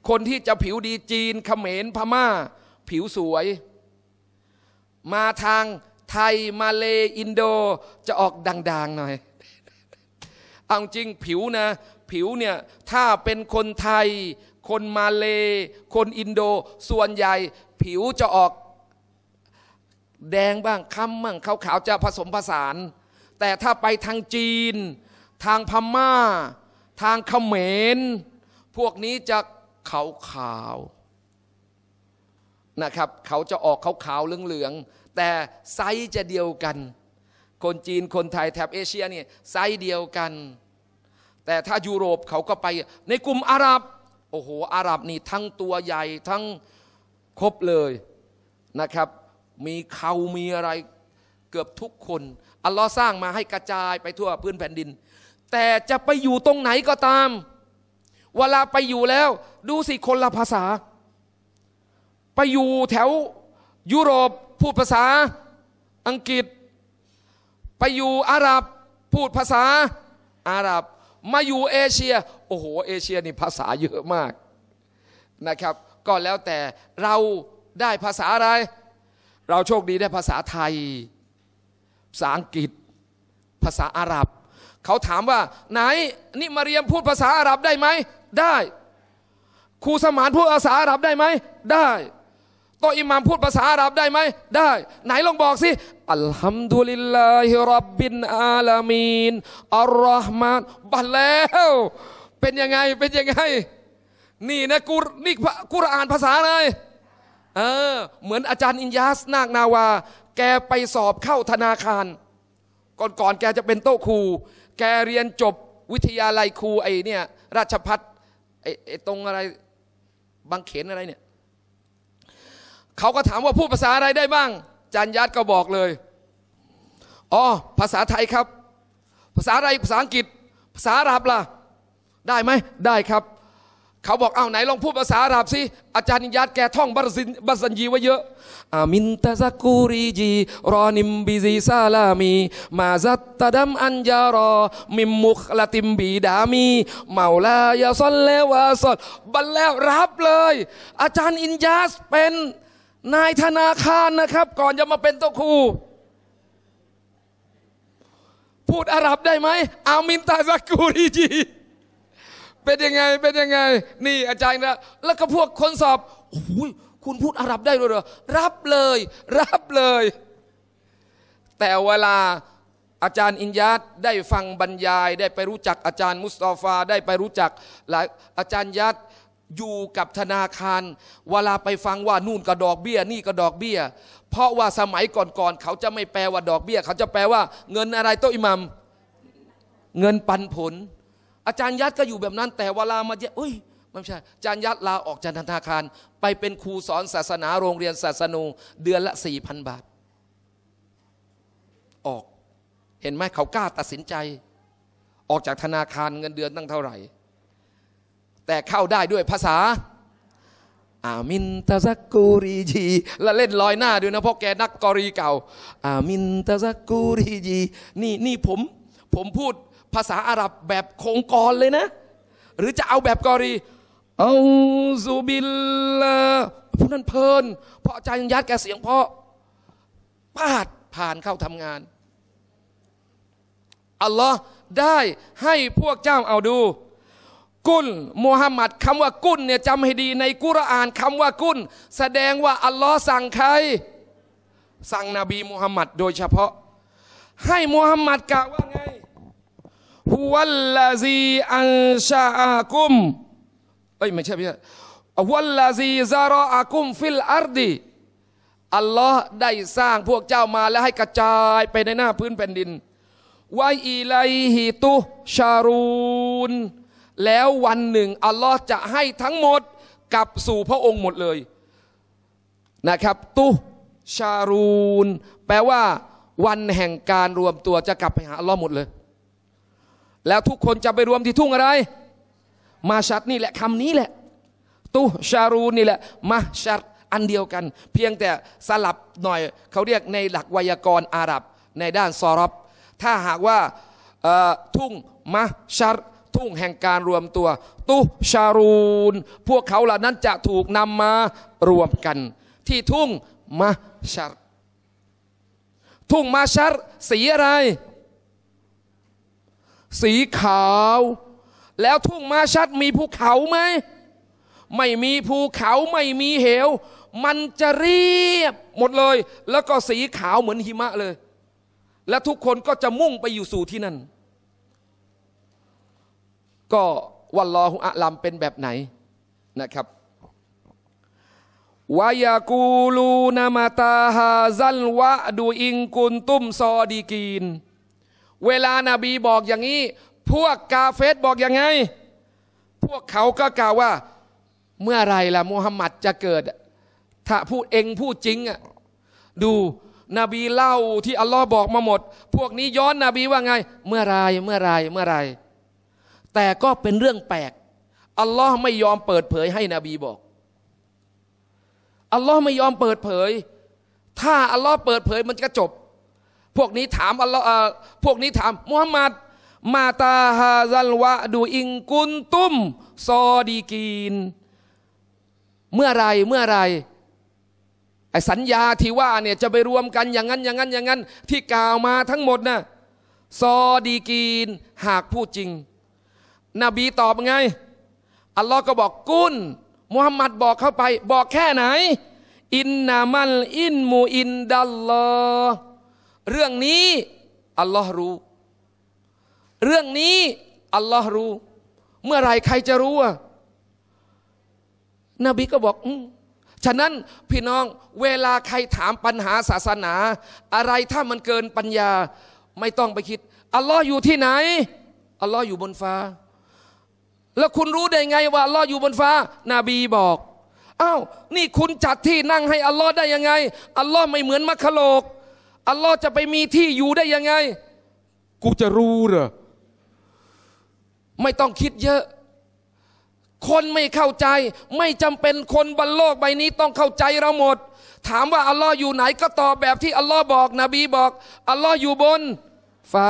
คนที่จะผิวดีจีน เขมรพม่า ผิวสวย มาทางไทยมาเลอินโดจะออกดังๆ หน่อย เอาจริงผิวนะผิวเนี่ยถ้าเป็นคนไทย คนมาเล คนอินโดส่วนใหญ่ ผิวจะออกแดงบ้างค้ำบ้างขาวๆจะผสมผสาน แต่ถ้าไปทางจีน ทางพม่า ทางเขมรพวกนี้จะขาวขาวนะครับ เขาจะออกขาวๆเหลือง ๆแต่ไซส์จะเดียวกัน คนจีน คนไทยแถบเอเชียนี่ไซส์เดียวกัน แต่ถ้ายุโรปเขาก็ไป ในกลุ่มอาหรับ โอ้โห อาหรับนี่ทั้งตัวใหญ่ ทั้งครบเลยนะครับ มีเขามีอะไรเกือบทุกคน อัลลอฮ์สร้างมาให้กระจายไปทั่วพื้นแผ่นดิน แต่จะไปอยู่ตรงไหนก็ตาม เวลาไปอยู่แล้ว ดูสิคนละภาษา ไปอยู่แถวยุโรปพูดภาษาอังกฤษไปอยู่อาหรับพูดภาษาอาหรับ มาอยู่เอเชียโอ้โหเอเชียนี่ภาษาเยอะมากนะครับ ก็แล้วแต่เราได้ภาษาอะไร เราโชคดีได้ภาษาไทยภาษาอังกฤษภาษาอาหรับ เขาถามว่าไหนนี่มาเรียมพูดภาษาอาหรับได้ไหมได้ ครูสมานพูดภาษาอาหรับได้ไหมได้โตอิหมามพูดภาษาอาหรับได้ไหม ได้ ไหนลองบอกสิ อัลฮัมดุลิลลาฮิรับบินอาลามีนอัลลอฮ์มานบัลแล้ว เป็นยังไง เป็นยังไง นี่นะกูนี่กูร่านภาษาอะไรเออเหมือนอาจารย์อินยาสนาคนาวา แกไปสอบเข้าธนาคาร ก่อนก่อนแกจะเป็นโต๊ะครู แกเรียนจบวิทยาลัยครูไอเนี่ย ราชพัฒไอตรงอะไร บางเขนอะไร เนี่ยเขาก็ถามว่าพูดภาษาอะไรได้บ้างจันยัดก็บอกเลย อ๋อ ภาษาไทยครับ ภาษาอะไร ภาษาอังกฤษ ภาษาอาหรับล่ะ ได้ไหม ได้ครับ เขาบอก เอาไหนลองพูดภาษาอาหรับสิอาจารย์ยัดแกท่องบาสบาสัญญีไว้เยอะอามินตะซักูรีจีรอนิมบิซีซาลามี มาซัตตะดัมอันยารอ มิมมุคละติมบีดามีเมาลายาซอนเลวาซอนบันแล้วรับเลย อาจารย์อินยาสเป็นนายธนาคารนะครับ ก่อนจะมาเป็นัวครู พูดอาหรับได้ไหมอามินตาซากูรีจีเป็นยังไง เป็นยังไง นี่อาจารย์นะแล้วก็พวกคนสอบโอ้ยคุณพูดอาหรับได้ด้วยเหรอ รับเลย รับเลย แต่เวลาอาจารย์อินยัดได้ฟังบรรยาย ได้ไปรู้จักอาจารย์มุสตอฟา ได้ไปรู้จักหลายอาจารย์ยัดอยู่กับธนาคาร เวลาไปฟังว่านู่นก็ดอกเบีย้ย นี่ก็ดอกเบีย้ย เพราะว่าสมัยก่อนๆเขาจะไม่แปลว่า ดอกเบีย้ย เขาจะแปลว่า เงินอะไรโตอิมัมเงินปันผล อาจารย์ยัดก็อยู่แบบนั้น แต่เวลามาเยอะเ้ยไม่ใช่อาจารย์ยัดลาออกจากธนาคาร ไปเป็นครูสอนศาสนาโรงเรียนศาสนู เดือนละสี่พันบาทออก เห็นไหมเขากล้าตัดสินใจ ออกจากธนาคารเงินเดือนตั้งเท่าไหร่แต่เข้าได้ด้วยภาษาอามินตะซักกูรีจีและเล่นลอยหน้าด้วยนะเพราะแกนักกอรีเก่าอามินตะซักกูรีจีนี่นี่ผม ผมพูดภาษาอาหรับแบบคงกรเลยนะ หรือจะเอาแบบกอรีเอาซูบิลลผู้นั้นเพลิน เพราะอจยังยัดแกเสียงเพราะปาดผ่านเข้าทำงานอัลลอฮ์ได้ให้พวกเจ้าเอาดูกุลมูฮัมหมัดคำว่ากุลเนี่ยจำให้ดีในกุรอานคำว่ากุลแสดงว่า อัลลอฮ์สั่งใคร สั่งนบีมูฮัมหมัดโดยเฉพาะ ให้มูฮัมหมัดกล่าวว่าไงฮุวัลลาซีอันชาอากุมเอ้ยไม่ใช่พี่ฮุวัลลาซีซารออากุมฟิลอาร์ดีอัลลอฮ์ได้สร้างพวกเจ้ามาแล้วให้กระจายไปในหน้าพื้นแผ่นดินไวอีไลฮิตุชารูนแล้ววันหนึ่งอัลลอฮ์จะให้ทั้งหมด กลับสู่พระองค์หมดเลยนะครับ ตุชารูน แปลว่าวันแห่งการรวมตัวจะกลับไปหาอัลลอฮ์หมดเลย แล้วทุกคนจะไปรวมที่ทุ่งอะไรมาชัดนี่แหละคำนี้แหละ ตุชารูน นี่แหละมาชัดอันเดียวกัน เพียงแต่สลับหน่อยเขาเรียกในหลักไวยากรณ์อาหรับในด้านซอรับ ถ้าหากว่าทุ่งมาชัดทุ่งแห่งการรวมตัว ตุชารูนพวกเขาเหล่านั้นจะถูกนำมารวมกัน ที่ทุ่งมาชัดทุ่งมาชัดสีอะไร สีขาว แล้วทุ่งมาชัดมีภูเขาไหมไม่มีภูเขาไม่มีเหว มันจะเรียบหมดเลย แล้วก็สีขาวเหมือนหิมะเลย และทุกคนก็จะมุ่งไปอยู่สู่ที่นั่นก็วัลลอฮุอะลัมเป็นแบบไหนนะครับ วายากูลูนามาตาฮาซันวะดูอิงกุนตุ้มซอดีกีน เวลานาบีบอกอย่างนี้ พวกกาเฟสบอกยังไง พวกเขาก็กล่าวว่าเมื่อไรล่ะมูฮัมหมัดจะเกิด ถ้าพูดเองพูดจริงอ่ะดูนบีเล่า ที่อัลลอฮ์บอกมาหมด พวกนี้ย้อนนบีว่าไงเมื่อไรเมื่อไรเมื่อไรแต่ก็เป็นเรื่องแปลก อัลลอฮ์ไม่ยอมเปิดเผยให้นบีบอก อัลลอฮ์ไม่ยอมเปิดเผย ถ้าอัลลอฮ์เปิดเผยมันจะจบ พวกนี้ถามอัลลอฮ์พวกนี้ถามมุฮัมมัด มาตาฮาซัลวะดูอิงกุนตุม ซอดีกีน เมื่อไรเมื่อไรไอ้สัญญาที่ว่าเนี่ยจะไปรวมกันอย่างนั้นอย่างนั้น อย่างนั้นที่กล่าวมาทั้งหมดนะ่ะซอดีกีน หากพูดจริงนบีตอบไง อัลลอฮ์ก็บอกกุนมุฮัมมัดบอกเข้าไป บอกแค่ไหน อินนามัล อินมูอินดัลลอ เรื่องนี้ อัลลอฮ์รู้ เรื่องนี้ อัลลอฮ์รู้ เมื่อไรใครจะรู้อะนบีก็บอกอฉะนั้นพี่น้องเวลาใครถามปัญหาศาสนา อะไรถ้ามันเกินปัญญา ไม่ต้องไปคิด อัลลอฮ์อยู่ที่ไหนอัลลอฮ์อยู่บนฟ้าแล้วคุณรู้ได้ไงว่าอัลลอฮ์อยู่บนฟ้า นาบีบอก อ้าว นี่คุณจัดที่นั่งให้อัลลอฮ์ได้ยังไง อัลลอฮ์ไม่เหมือนมัคโลก อัลลอฮ์จะไปมีที่อยู่ได้ยังไง กูจะรู้เหรอ ไม่ต้องคิดเยอะ คนไม่เข้าใจ ไม่จำเป็นคนบนโลกใบนี้ต้องเข้าใจเราหมด ถามว่าอัลลอฮ์อยู่ไหน ก็ตอบแบบที่อัลลอฮ์บอก นบีบอก อัลลอฮ์อยู่บนฟ้า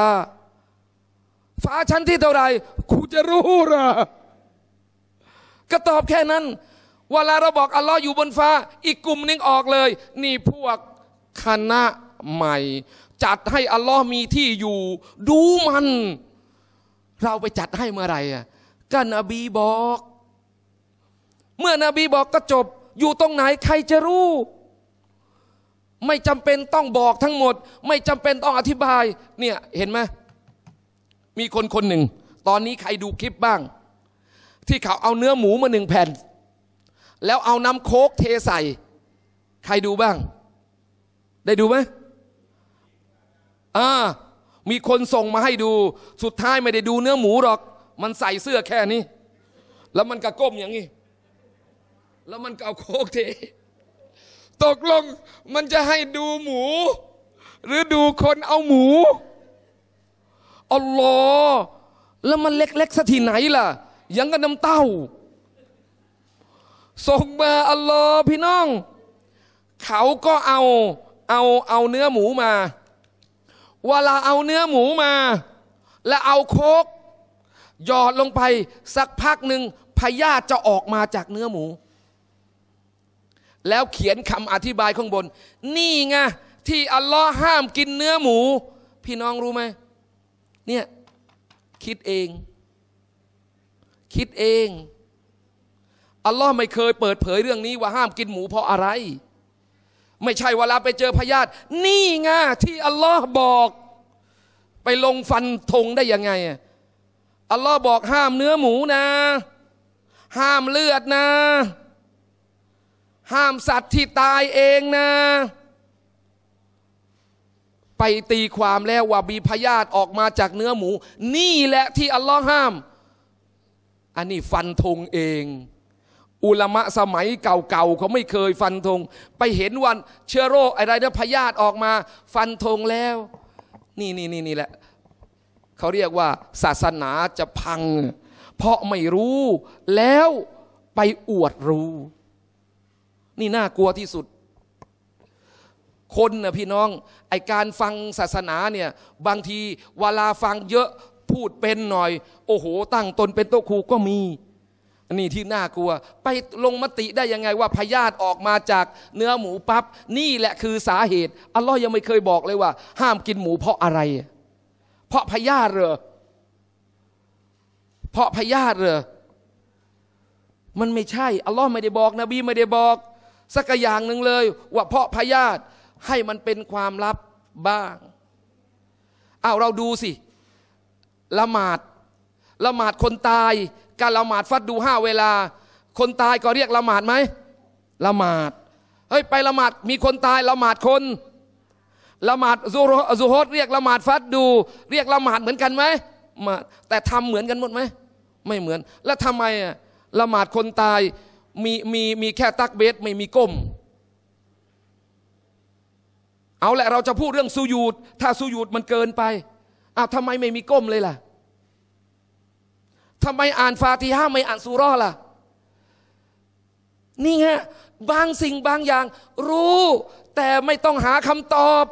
ฟ้าชั้นที่เท่าไรกูจะรู้ละก็ตอบแค่นั้น เวลาเราบอกอัลลอฮ์อยู่บนฟ้า อีกกลุ่มนึงออกเลย นี่พวกคณะใหม่ จัดให้อัลลอฮ์มีที่อยู่ ดูมัน เราไปจัดให้เมื่อไหร่อ่ะก็นบีบอก เมื่อนบีบอกก็จบ อยู่ตรงไหนใครจะรู้ ไม่จำเป็นต้องบอกทั้งหมด ไม่จำเป็นต้องอธิบายเนี่ยเห็นไหมมีคนคนหนึ่ง ตอนนี้ใครดูคลิปบ้าง ที่เขาเอาเนื้อหมูมาหนึ่งแผ่น แล้วเอาน้ำโคกเทใส่ ใครดูบ้าง ได้ดูไหมอ่ามีคนส่งมาให้ดู สุดท้ายไม่ได้ดูเนื้อหมูหรอก มันใส่เสื้อแค่นี้ แล้วมันก็ก้มอย่างนี้ แล้วมันก็เอาโคกเท ตกลงมันจะให้ดูหมู หรือดูคนเอาหมูอัลลอฮ์แล้วมันเล็ก ๆสักทีไหนล่ะ ยังกับน้ำเต้าส่งมาอัลลอฮ์พี่น้อง เขาก็เอาเอาเอาเนื้อหมูมาเวลาเอาเนื้อหมูมา และเอาโคกหยอดลงไป สักพักหนึ่งพยาธิจะออกมาจากเนื้อหมู แล้วเขียนคำอธิบายข้างบน นี่ไงที่อัลลอฮ์ห้ามกินเนื้อหมู พี่น้องรู้ไหมเนี่ยคิดเอง คิดเองอัลลอฮ์ไม่เคยเปิดเผยเรื่องนี้ ว่า ห้ามกินหมูเพราะอะไร ไม่ใช่เวลาไปเจอพยาธินี่ไงที่อัลลอฮ์บอก ไปลงฟันธงได้ยังไงอัลลอฮ์บอกห้ามเนื้อหมูนะ ห้ามเลือดนะ ห้ามสัตว์ที่ตายเองนะไปตีความแล้วว่ามีพยาธิออกมาจากเนื้อหมู นี่แหละที่ อัลลอฮ์ห้าม อันนี้ฟันธงเอง อุลามะสมัยเก่าๆเขาไม่เคยฟันธงไปเห็นวัน เชื้อโรคอะไรนะพยาธิออกมา ฟันธงแล้ว นี่นี่นี่นี่แหละเขาเรียกว่า ศาสนาจะพัง เพราะไม่รู้แล้วไปอวดรู้ นี่น่ากลัวที่สุดคนนะพี่น้องไอการฟังศาสนาเนี่ยบางทีเวลาฟังเยอะพูดเป็นหน่อย โอ้โหตั้งตนเป็นโต๊ะครูก็มีอันนี้ที่น่ากลัว ไปลงมติได้ยังไงว่าพยาธิออกมาจาก เนื้อหมูปับ๊บนี่แหละคือสาเหตุอัลลอฮ์ยังไม่เคยบอกเลยว่า ห้ามกินหมู เพราะอะไร เพราะพยาธิเหรอ เพราะพยาธิเหรอมันไม่ใช่อัลลอฮ์ไม่ได้บอกนบีไม่ได้บอกสักอย่างหนึ่งเลยว่าเพราะพยาธิให้มันเป็นความลับบ้าง เอาเราดูสิ ละหมาด ละหมาดคนตาย การละหมาดฟัดดูห้าเวลา คนตายก็เรียกละหมาดไหมละหมาด เฮ้ยไปละหมาด มีคนตายละหมาดคน ละหมาดซูโรซูฮดเรียกละหมาดฟัดดู เรียกละหมาดเหมือนกันไหม แต่ทำเหมือนกันหมดไหม ไม่เหมือน แล้วทำไมอะละหมาดคนตาย มีมีมีแค่ตักเบสไม่มีก้มเอาแหละเราจะพูดเรื่องสุยูดถ้าสุยูดมันเกินไปอ้าวทำไมไม่มีก้มเลยล่ะทำไมอ่านฟาติฮาไม่อ่านสุรอล่ะนี่ฮะบางสิ่งบางอย่าง รู้ แต่ไม่ต้องหาคำตอบ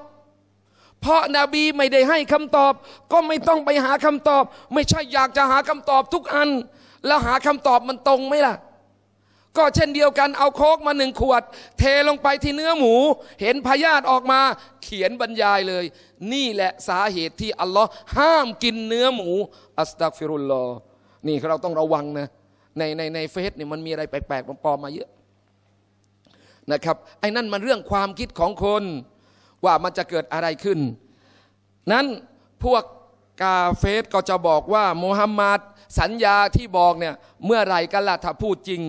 เพราะนาบีไม่ได้ให้คำตอบ ก็ไม่ต้องไปหาคำตอบ ไม่ใช่อยากจะหาคำตอบทุกอัน แล้วหาคำตอบมันตรงไหมล่ะก็เช่นเดียวกันเอาโคกมาหนึ่งขวดเทลงไปที่เนื้อหมู เห็นพยาธิออกมาเขียนบรรยายเลย นี่แหละสาเหตุที่อัลลอฮ์ห้ามกินเนื้อหมู อัสตักฟิรุลลอนี่เราต้องระวังนะ ในในในเฟซเนี่ยมันมีอะไรแปลกๆ ปลอมๆมาเยอะนะครับไอ้นั่นมันเรื่องความคิดของคนว่ามันจะเกิดอะไรขึ้น นั้นพวกกาเฟสก็จะบอกว่ามูฮัมหมัดสัญญาที่บอกเนี่ยเมื่อไรกันล่ะถ้าพูดจริง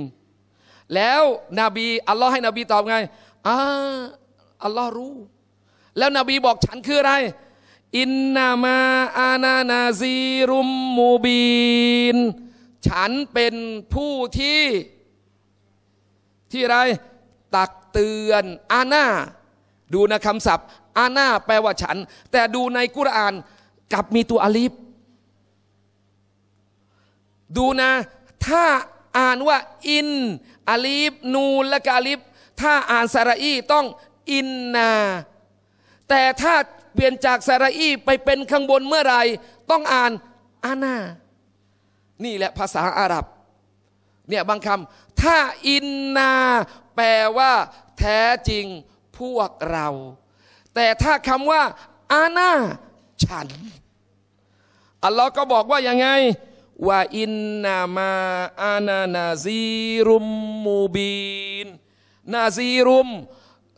แล้วนบี อัลลอฮ์ให้นบีตอบไง อ่า อัลลอฮ์รู้ แล้วนบีบอกฉันคืออะไรอินนามา อานานาซีรุมมูบีนฉันเป็นผู้ที่ ที่ไร ตักเตือนอาณาดูนะคำศัพท์อาณาแปลว่าฉัน แต่ดูในกุรอานกลับมีตัวอลิฟดูนะ ถ้าอ่านว่าอินอาลีฟนูนและกาลิฟถ้าอ่านสรอีต้องอินนา แต่ถ้าเปลี่ยนจากสรอีไปเป็นข้างบนเมื่อไร ต้องอ่านอานานี่แหละภาษาอาหรับ เนี่ยบางคำถ้าอินนา แปลว่า แท้จริงพวกเรา แต่ถ้าคำว่า อานาฉันอัลลอฮ์ก็บอกว่ายังไงว่าอินนามาอานานาซีรุมมูบีนนาซีรุม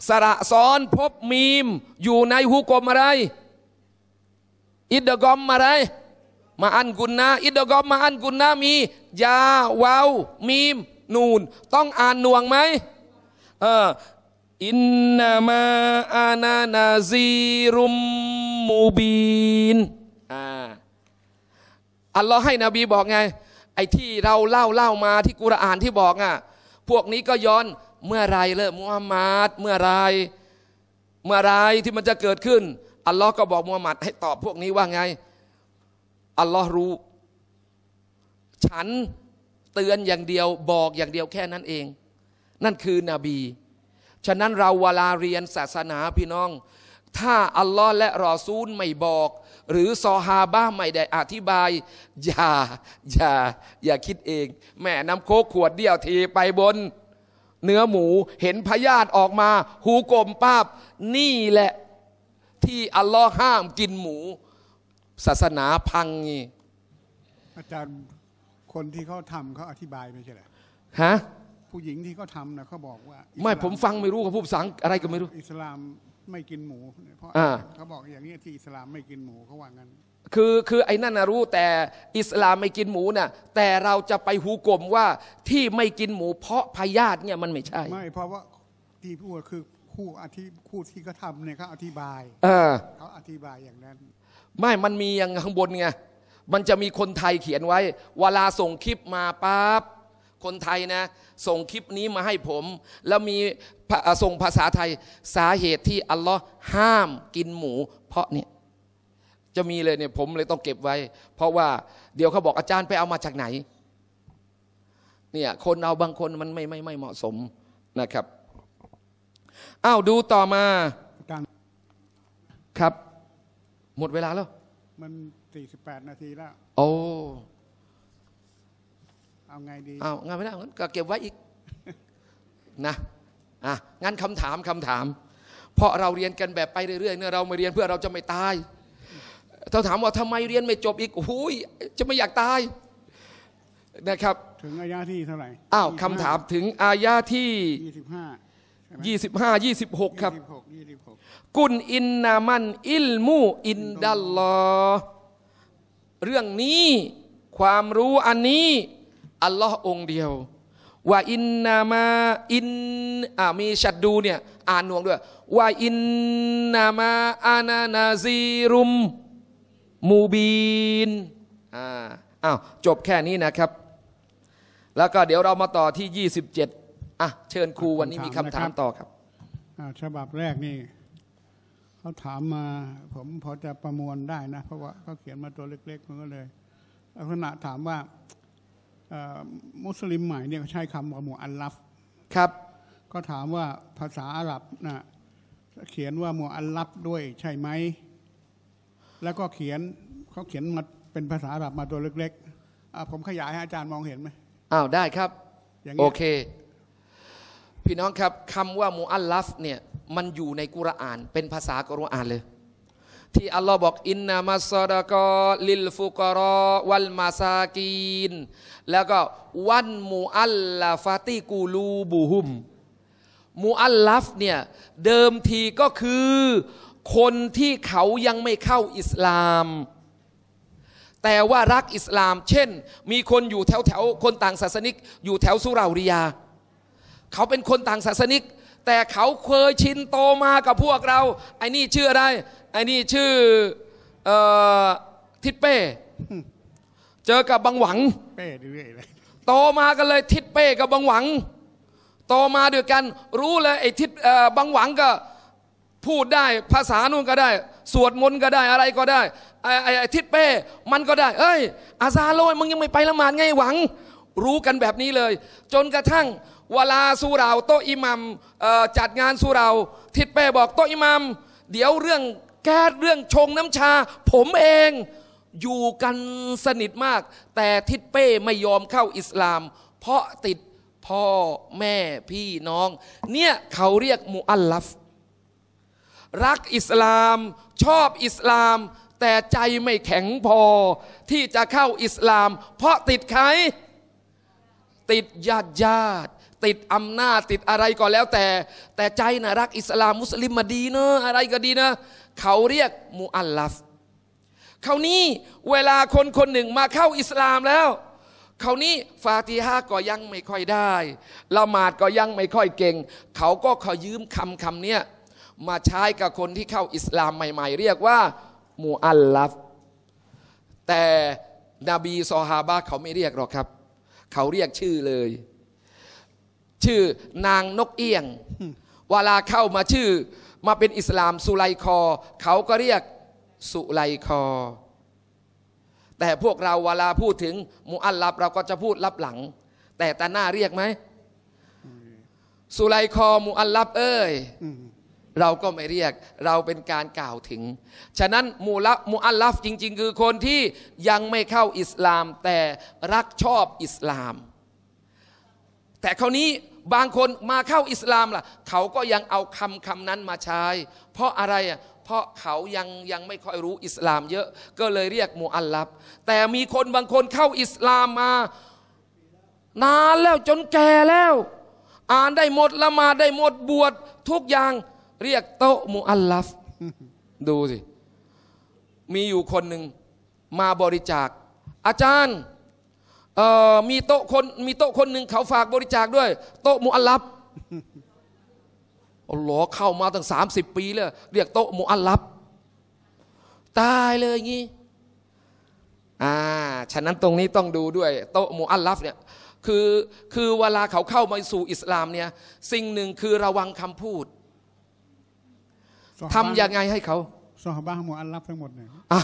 สระซ้อนพบมีม อยู่ในฮุกมอะไรอิดกอมอะไร มาอันกุนนาอิดกอมมาอันกุนนามียาวาวมีมนูนต้องอ่านน่วงไหมเอออินนามาอานานาซีรุมมูบีนอ่าอัลลอฮ์ให้นบีบอกไง ไอ้ที่เราเล่าเล่ามาที่กุรอานที่บอกอ่ะพวกนี้ก็ย้อนเมื่อไรเลิกมุฮัมมัดเมื่อไรเมื่อไรที่มันจะเกิดขึ้น อัลลอฮ์ก็บอกมุฮัมมัดให้ตอบพวกนี้ว่าไงอัลลอฮ์รู้ฉันเตือนอย่างเดียวบอกอย่างเดียวแค่นั้นเอง นั่นคือนบี ฉะนั้นเราเวลาเรียนศาสนาพี่น้อง ถ้าอัลลอฮ์และรอซูลไม่บอกหรือ ซอฮาบ้าไม่ได้ อธิบาย อย่า อย่า อย่าคิดเอง แม่น้ำโคกขวดเดียว ทีไปบนเนื้อหมูเห็นพยาธิออกมา หูกลมป้าบ นี่แหละที่อัลลอฮ์ห้ามกินหมู ศาสนาพังนี่อาจารย์คนที่เขาทำเขาอธิบายไม่ใช่หรอฮะผู้หญิงที่เขาทำนะเขาบอกว่า ไม่ผมฟังไม่รู้เขาพูดภาษาอะไรก็ไม่รู้ อิสลามไม่กินหมูเพราะเขาบอกอย่างนี้ที่อิสลามไม่กินหมูเขาว่า งั้น คือคือไอ้นั่นนะรู้ แต่อิสลามไม่กินหมูนะ่ะ แต่เราจะไปหูกลมว่า ที่ไม่กินหมูเพราะพยาธิเนี่ยมันไม่ใช่ไม่เพราะว่าที่พูดคือคู่อธิคู่ที่เขาทำเนี่ยเขาอธิบายเขาอธิบายอย่างนั้น ไม่มันมีอย่างข้างบนไงมันจะมีคนไทยเขียนไว้ เวลาส่งคลิปมาปั๊บคนไทยนะ ส่งคลิปนี้มาให้ผม แล้วมีส่งภาษาไทยสาเหตุที่อัลลอฮ์ห้ามกินหมู เพราะเนี่ย จะมีเลยเนี่ย ผมเลยต้องเก็บไว้ เพราะว่าเดี๋ยวเขาบอกอาจารย์ไปเอามาจากไหน เนี่ย คนเอาบางคนมันไม่ ไม่ ไม่เหมาะสมนะครับอ้าวดูต่อมาครับ หมดเวลาแล้ว มันสสี่ิบแปดนาทีแล้ว โอ้เอาไงดีเอางานไม่ได้งั้นก็เก็บไว้อีก นะอ่ะงั้นคำถามคำถาม เพราะเราเรียนกันแบบไปเรื่อยๆเนี่ยเราไม่เรียนเพื่อเราจะไม่ตายเขาถามว่าทำไมเรียนไม่จบอีกโอ้ยจะไม่อยากตาย นะครับถึงอายาที่เท่าไหร่อ้าวคำถามถึงอายาที่ยี่สิบห้ายี่สิบหกครับกุลอินนามัน อิลมู อินดัลลอเรื่องนี้ความรู้อันนี้อัลลอฮ์องเดียว ว่าอินนามาอิน อ่า มี ชัดดูเนี่ย อ่านนวงด้วย ว่า อินนามาอานานาซีรุม มูบีน อ่าอ้าวจบแค่นี้นะครับ แล้วก็เดี๋ยวเรามาต่อที่ 27 อ่ะเชิญครูวันนี้มีคำถามต่อครับฉบับแรกนี่เขาถามมา ผมพอจะประมวลได้นะเพราะว่าเขาเขียนมาตัวเล็กๆมันก็เลยลักษณะถามว่ามุสลิมใหม่เนี่ยใช้คำว่าหมู่อัลลัฟครับ ก็ถามว่าภาษาอาหรับนะเขียนว่าหมู่อัลลัฟด้วยใช่ไหมแล้วก็เขียนเขาเขียนมาเป็นภาษาอาหรับมาตัวเล็กๆผมขยายให้อาจารย์มองเห็นไหมอ้าวได้ครับโอเค พี่น้องครับคำว่ามูอัลลัฟเนี่ยมันอยู่ในกุรอาน เป็นภาษากุรอานเลยที่ อัลลอฮ์บอก อินนามัสดะกอลิลฟุกรอ วัลมาซากีน แล้วก็วันมูอัลลาฟาติกูลูบูฮุมมูอัลลัฟเนี่ย เดิมทีก็คือคนที่เขายังไม่เข้าอิสลาม แต่ว่ารักอิสลาม เช่น มีคนอยู่แถวแถวคนต่างศาสนิก อยู่แถวสุราริยา เขาเป็นคนต่างศาสนิก แต่เขาเคยชินโตมากับพวกเราไอ้นี่ชื่ออะไรไอ้นี่ชื่อออทิดเป้เจอกับบังหวังเป้เรื่อยเลยโตมากันเลยทิดเป้กับบังหวังต่อมาเดียวกันรู้เลยไอ้ทิดบังหวังก็พูดได้ภาษานู่นก็ได้ สวดมนต์ก็ได้ อะไรก็ได้ไอ้ไอ้ทิดเป้มันก็ได้เอ้ยอาซาโลยมึงยังไม่ไปละหมาดไงหวัง รู้กันแบบนี้เลย จนกระทั่งเวลาสุราโตอิมัมจัดงานสุราทิดเป้บอกโตอิมัมเดี๋ยวเรื่องแก๊สเรื่องชงน้ำชาผมเองอยู่กันสนิทมาก แต่ทิดเป้ไม่ยอมเข้าอิสลาม เพราะติดพ่อ แม่พี่น้อง เนี่ยเขาเรียกมุอัลลัฟรักอิสลามชอบอิสลาม แต่ใจไม่แข็งพอ ที่จะเข้าอิสลาม เพราะติดใคร ติดญาติญาติติดอำนาจติดอะไรก็แล้วแต่ แต่ใจนะรักอิสลามมุสลิมมาดีเนอะอะไรก็ดีนะเขาเรียกมูอัลลัฟเขานี่เวลาคนคนหนึ่งมาเข้าอิสลามแล้วเขานี่ฟาติฮาก็ยังไม่ค่อยได้ ละหมาดก็ยังไม่ค่อยเก่ง เขาก็ขอยืมคำคำเนี้ยมาใช้กับคนที่เข้าอิสลามใหม่ ๆ เรียกว่ามูอัลลัฟ แต่นบีซอฮาบะเขาไม่เรียกหรอกครับ เขาเรียกชื่อเลย ชื่อนางนกเอี้ยง เวลาเข้ามาชื่อมาเป็นอิสลามสุไลคอ เขาก็เรียกสุไลคอ แต่พวกเราเวลาพูดถึง มูอัลลับ เราก็จะพูดลับหลัง แต่ตาหน้าเรียกไหม สุไลคอมูอัลลับเอ้ยเราก็ไม่เรียก เราเป็นการกล่าวถึง ฉะนั้น มูละมูอัลลัฟจริง ๆ คือคนที่ยังไม่เข้าอิสลาม แต่รักชอบอิสลาม แต่คราวนี้บางคนมาเข้าอิสลามล่ะเขาก็ยังเอาคำคำนั้นมาใช้ เพราะอะไรอ่ะ เพราะเขายังยังไม่ค่อยรู้อิสลามเยอะก็เลยเรียกมูอัลลับแต่มีคนบางคนเข้าอิสลามมา นานแล้วจนแก่แล้ว อ่านได้หมดละมาได้หมดบวชทุกอย่าง เรียกโตมูอัลลับดูสิ มีอยู่คนหนึ่งมาบริจาค อาจารย์มีโต๊ะคนมีโต๊ะคนหนึ่งเขาฝากบริจาคด้วย โต๊ะมุอัลลับอัลอเข้ามาตั้งสามสิบปีเลยเรียกโต๊ะมุอัลลับตายเลยอย่างนี้อ่าฉะนั้นตรงนี้ต้องดูด้วยโต๊ะมุอัลลัฟเนี่ยคือคือเวลาเขาเข้ามาสู่อิสลามเนี่ยสิ่งหนึ่งคือระวังคำพูดทำยังไงให้เขาซอฮาบะมุอัลลัฟทั้งหมดเนี่ยอ่า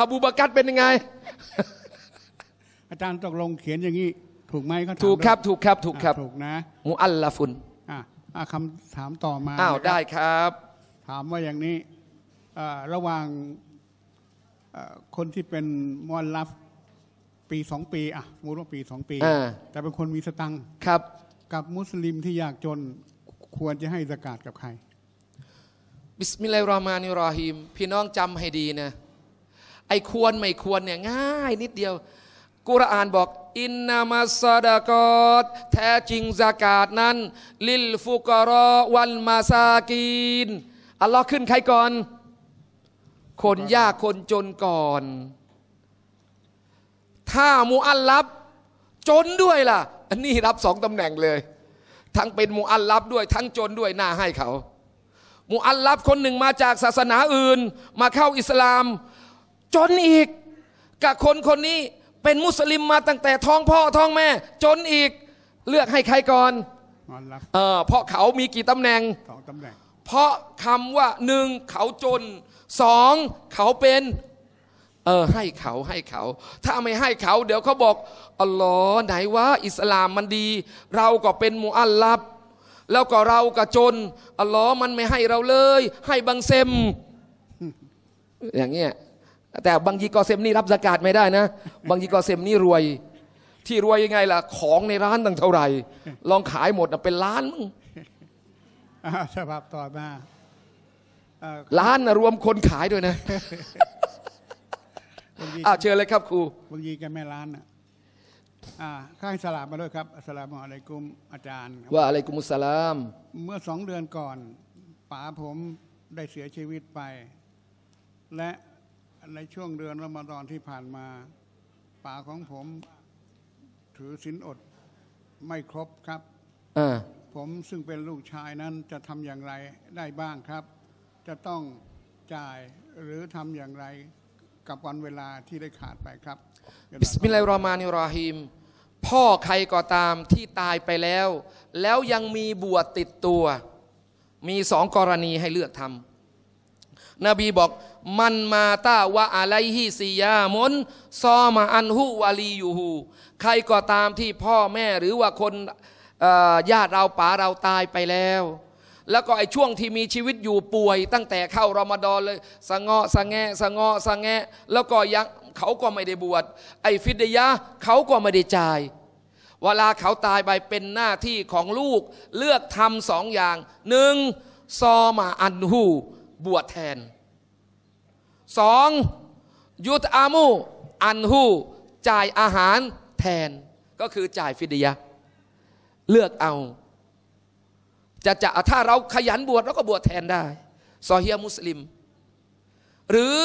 อบูบากัดเป็นยังไงอาจารย์ตกลงเขียนอย่างนี้ ถูกไหมก็ถถูกครับ ถูกครับถูกครับถูกนะมูอัลลาฟุนอ่าคำถามต่อมาอ้าวได้ครับ ถามว่าอย่างนี้ระหว่างคนที่เป็นมอลลัฟปีสองปี อ่ะมูรว่าปีสองปี แต่เป็นคนมีสตังครับ กับมุสลิมที่ยากจนควรจะให้สกาดกับใคร บิสมิลลาฮิรรามานิรอฮิมพี่น้องจำให้ดีนะ ไอ้ควรไม่ควรเนี่ยง่ายนิดเดียวกุรอานบอก อินนามัสดากอตแท้จริงอากาศนั้น ลิลฟุกรอวันมาซากีน อัลลอฮ์ขึ้นใครก่อน คนยากคนจนก่อน ถ้ามูอัลลับ จนด้วยล่ะอันนี้รับสองตำแหน่งเลย ทั้งเป็นมูอัลลับด้วย ทั้งจนด้วยน่าให้เขามูอัลลับคนหนึ่งมาจากศาสนาอื่นมาเข้าอิสลาม จนอีก กับคนคนนี้เป็นมุสลิมมาตั้งแต่ท้องพ่อท้องแม่ จนอีกเลือกให้ใครก่อนเออเพราะเขามีกี่ตำแหน่งสองตำแหน่ง เพราะคำว่าหนึ่งเขาจนสองเขาเป็นเออให้เขาให้เขา ถ้าไม่ให้เขา เดี๋ยวเขาบอกอัลลอฮ์ไหนว่าอิสลามมันดี เราก็เป็นมูอัลลับแล้วก็เราก็จนอัลลอฮ์มันไม่ให้เราเลย ให้บังเซมอย่างเงี้ยแต่บางยีกอเซมนี่รับสกาดไม่ได้นะ บางยีกอเซมนี่รวย ที่รวยยังไงล่ะ ของในร้านตั้งเท่าไหร่ ลองขายหมดนะเป็นล้านมึงฉบับต่อมาล้านนะรวมคนขายด้วยนะอาเชิญเลยครับ ครู บางยีแกแม่ล้านะข้างสลามมาด้วยครับสลามอะไรกุมอาจารย์ ว่าอะไรกุมุสลาม เมื่อสองเดือนก่อนป๋าผมได้เสียชีวิตไป และในช่วงเดือนรอมฎอนที่ผ่านมา ป่าของผมถือศีลอดไม่ครบครับผมซึ่งเป็นลูกชายนั้นจะทำอย่างไรได้บ้างครับ จะต้องจ่ายหรือทำอย่างไรกับวันเวลาที่ได้ขาดไปครับ บิสมิลลาฮิรรามานิระฮิมพ่อใครก็ตามที่ตายไปแล้ว แล้วยังมีบวชติดตัว มีสองกรณีให้เลือกทำนบีบอกมันมาตาวะอะไรฮิซียามนซอมาอันหุวาลียูฮู ใครก็ตามที่พ่อแม่ หรือว่าคนญาติเราป๋าเราตายไปแล้ว แล้วก็ไอ้ช่วงที่มีชีวิตอยู่ป่วย ตั้งแต่เข้ารอมฎอนเลย สงะสงแงสงะสงแงแล้วก็ยัง เขาก็ไม่ได้บวชไอ้ฟิดยะ เขาก็ไม่ได้จ่าย เวลาเขาตายไปเป็นหน้าที่ของลูกเลือกทำสองอย่างหนึ่งซอมาอันหูบวชแทนสอง ยุตอามู อันหู จ่ายอาหารแทนก็คือจ่ายฟิดียะ เลือกเอาจะจะถ้าเราขยันบวชเราก็บวชแทนได้ซอฮีมุสลิม หรือ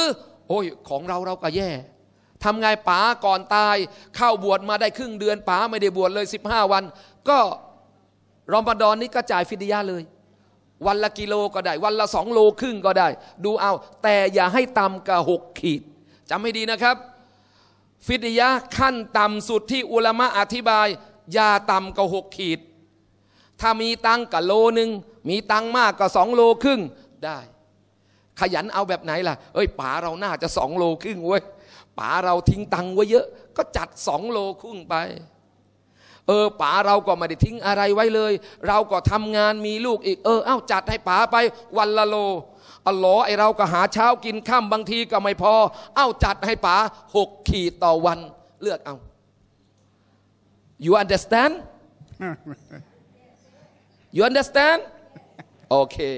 โอ้ยของเราเราก็แย่ทำไงป๋าก่อนตาย เข้าบวชมาได้ครึ่งเดือนป๋าไม่ได้บวชเลย 15 วัน ก็รอมฎอนนี้ก็จ่ายฟิดียะเลยวันละกิโลก็ได้ วันละสองโลครึ่งก็ได้ ดูเอา แต่อย่าให้ต่ำกว่าหกขีดจำให้ดีนะครับ ฟิดยะขั้นต่ำสุดที่อุลามะอธิบาย อย่าต่ำกว่าหกขีด ถ้ามีตังกับโลหนึ่ง มีตังมากกว่าสองโลครึ่งได้ ขยันเอาแบบไหนล่ะเอ้ยป๋าเราน่าจะสองโลครึ่งเว้ยป๋าเราทิ้งตังไว้เยอะ ก็จัดสองโลครึ่งไปเออป๋าเราก็ไม่ได้ทิ้งอะไรไว้เลย เราก็ทำงานมีลูกอีกเออเอ้าจัดให้ป๋าไปวันละโลอ๋ลอไอเราก็หาเช้ากินข้ามบางทีก็ไม่พอ เอ้าจัดให้ป๋าหกขีดต่อวันเลือกเอา you understand you understand okay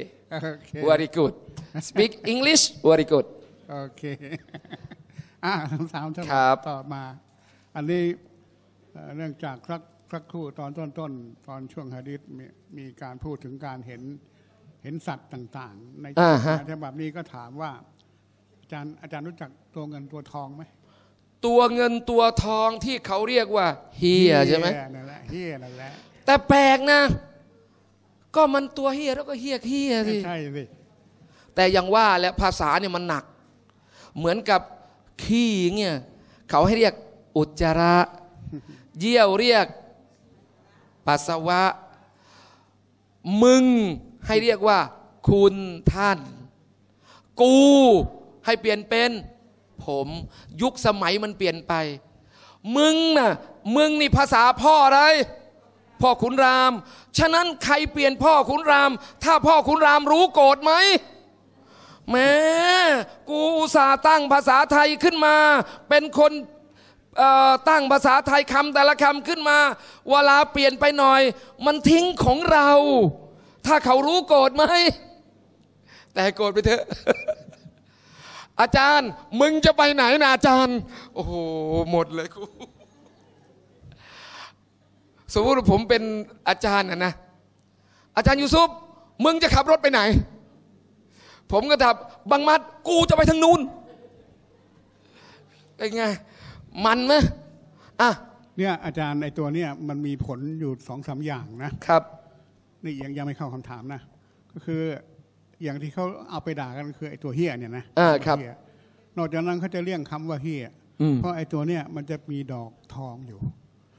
very good speak English very good okay อ่าคำถามต่อมาอันนี้เนื่องจากรักสักครู่ตอนต้นๆตตอนช่วงฮะดิษมีมีการพูดถึงการเห็นเห็นสัตว์ต่างๆในอ่าฮะฉบับนี้ก็ถามว่าอาจารย์อาจารย์รู้จักตัวเงินตัวทองไหมตัวเงินตัวทองที่เขาเรียกว่าเฮียใช่ไหมเนั่นแหละเฮียนั่นแหละแต่แปลกนะ ก็มันตัวเฮียแล้วก็เฮียเฮียสิใช่สิแต่ยังว่าแหละภาษาเนี่ยมันหนัก เหมือนกับขี้เนี่ยเขาให้เรียกอุจจาระ เยี่ยวเรียกัสสาวะมึงให้เรียกว่า คุณท่าน กู ให้เปลี่ยนเป็น ผมยุคสมัยมันเปลี่ยนไป มึงนะ่ะ มึงนี่ภาษาพ่ออะไรพ่อขุนราม ฉะนั้นใครเปลี่ยนพ่อขุนราม ถ้าพ่อขุนรามรู้โกรธไหมแม่กูอุตส่าห์ตั้งภาษาไทยขึ้นมา เป็นคนตั้งภาษาไทยคำ แต่ละคำ ขึ้นมา เวลาเปลี่ยนไปหน่อย มันทิ้งของเรา ถ้าเขารู้โกรธไหม แต่โกรธไปเถอะ อาจารย์มึงจะไปไหนนะอาจารย์ โอ้โห หมดเลยครูสมมติผมเป็นอาจารย์นะนะ อาจารย์ยูซุปมึงจะขับรถไปไหน ผมก็ถามบังมัดกูจะไปทางนู้นเป็นไงมันไหมอ่ะ เนี่ย อาจารย์ไอตัวเนี่ยมันมีผลอยู่สองสามอย่างนะ ครับ นี่ยังยังไม่เข้าคำถามนะ ก็คืออย่างที่เขาเอาไปด่ากันคือไอตัวเฮียเนี่ยนะอ่าครับนอกจากนั้นเขาจะเรียกคำว่าเฮียเพราะไอตัวเนี่ยมันจะมีดอกทองอยู่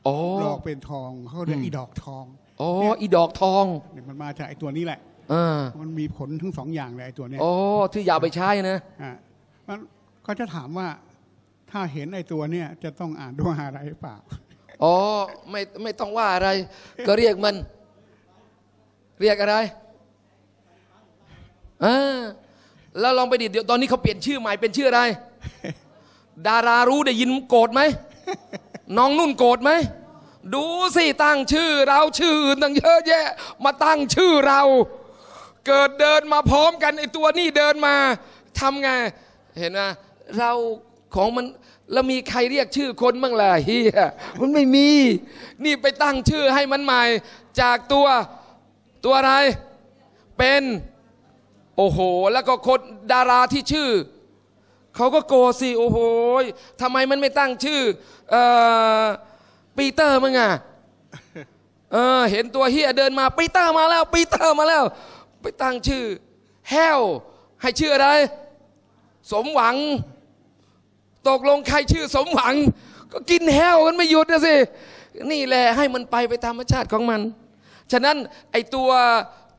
อดอกเป็นทอง เขาเรียกอีดอกทอง อ๋อ อีดอกทองเนี่ยมันมาจากไอตัวนี้แหละอมันมีผลทั้งสองอย่างเลยไอตัวเนี้ยอ๋อ ที่ยาวไปใช้นะอ่ามันก็จะถามว่าถ้าเห็นไอ้ตัวเนี่ยจะต้องอ่านดวงอะไรเปล่า อ๋อไม่ไม่ต้องว่าอะไร ก็เรียกมัน เรียกอะไรอ่าแล้วลองไปดิเดี๋ยวตอนนี้เขาเปลี่ยนชื่อใหม่เป็นชื่ออะไร ดารารู้ได้ยินโกรธไหมน้องนุ่นโกรธไหม ดูสิ ตั้งชื่อเราชื่ออื่นตั้งเยอะ แยะ มาตั้งชื่อเรา เกิดเดินมาพร้อมกันไอตัวนี่เดินมาทำไงเห็นไหมเราของมันแล้วมีใครเรียกชื่อ คนบ้างล่ะเฮียมันไม่มี นี่ไปตั้งชื่อให้มันใหม่ จากตัวตัวอะไร เป็น โอ้โห แล้วก็คนดาราที่ชื่อเขาก็โกสิโอ้โหทำไมมันไม่ตั้งชื่ออปีเตอร์ม้งอ่ะเออ เห็นตัวเฮียเดินมาปีเตอร์มาแล้วปีเตอร์มาแล้ว ไปตั้งชื่อ แฮวให้ชื่ออะไร สมหวังตกลงใครชื่อสมหวัง ก็กินแห้วกันไม่หยุดนะสิ นี่แหละให้มันไปไปตามธรรมชาติของมัน ฉะนั้นไอตัว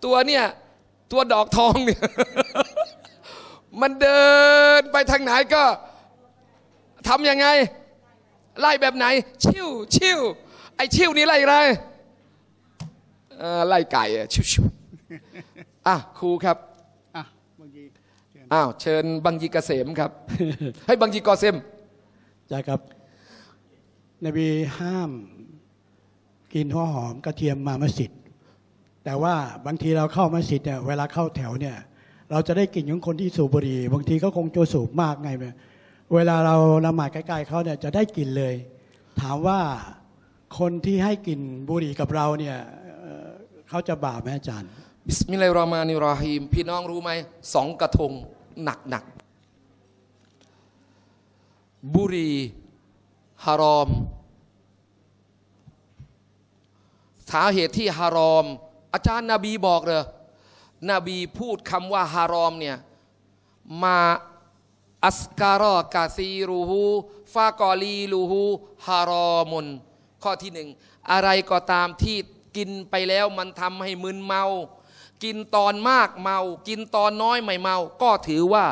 ตัวเนี่ย ตัวดอกทองเนี่ย มันเดินไปทางไหนก็ทำยังไง ไล่แบบไหน ชิวชิวไอชิวนี้ไล่อะไรไล่ไก่ชิวชิวอ่ะครูครับอ้าว เชิญบังยีเกษมครับให้บังยีกอเซมใช่ครับนบีห้ามกินหัวหอมกระเทียมมามัสยิดแต่ว่าบางทีเราเข้ามัสยิดเนี่ยเวลาเข้าแถวเนี่ยเราจะได้กลิ่นของคนที่สูบบุหรี่บางทีเขาคงจะสูบมากไงเเวลาเราละหมาดใกล้ๆเขาเนี่ยจะได้กลิ่นเลย ถามว่าคนที่ให้กลิ่นบุหรี่กับเราเนี่ยเขาจะบาปไหมอาจารย์บิสมิลลาฮิรราะห์มานิรราฮีม พี่น้องรู้ไหมสองกระทงหนักหนักบุรีฮารอม สาเหตุที่ฮารอม อาจารย์นบีบอกเลยนบีพูดคำว่าฮารอมเนี่ย มาอัสการอกาซีรูฮูฟากอลีรูฮูฮารอมุนข้อที่หนึ่ง อะไรก็ตามที่กินไปแล้วมันทำให้มึนเมากินตอนมากเมา กินตอนน้อยไม่เมา ก็ถือว่า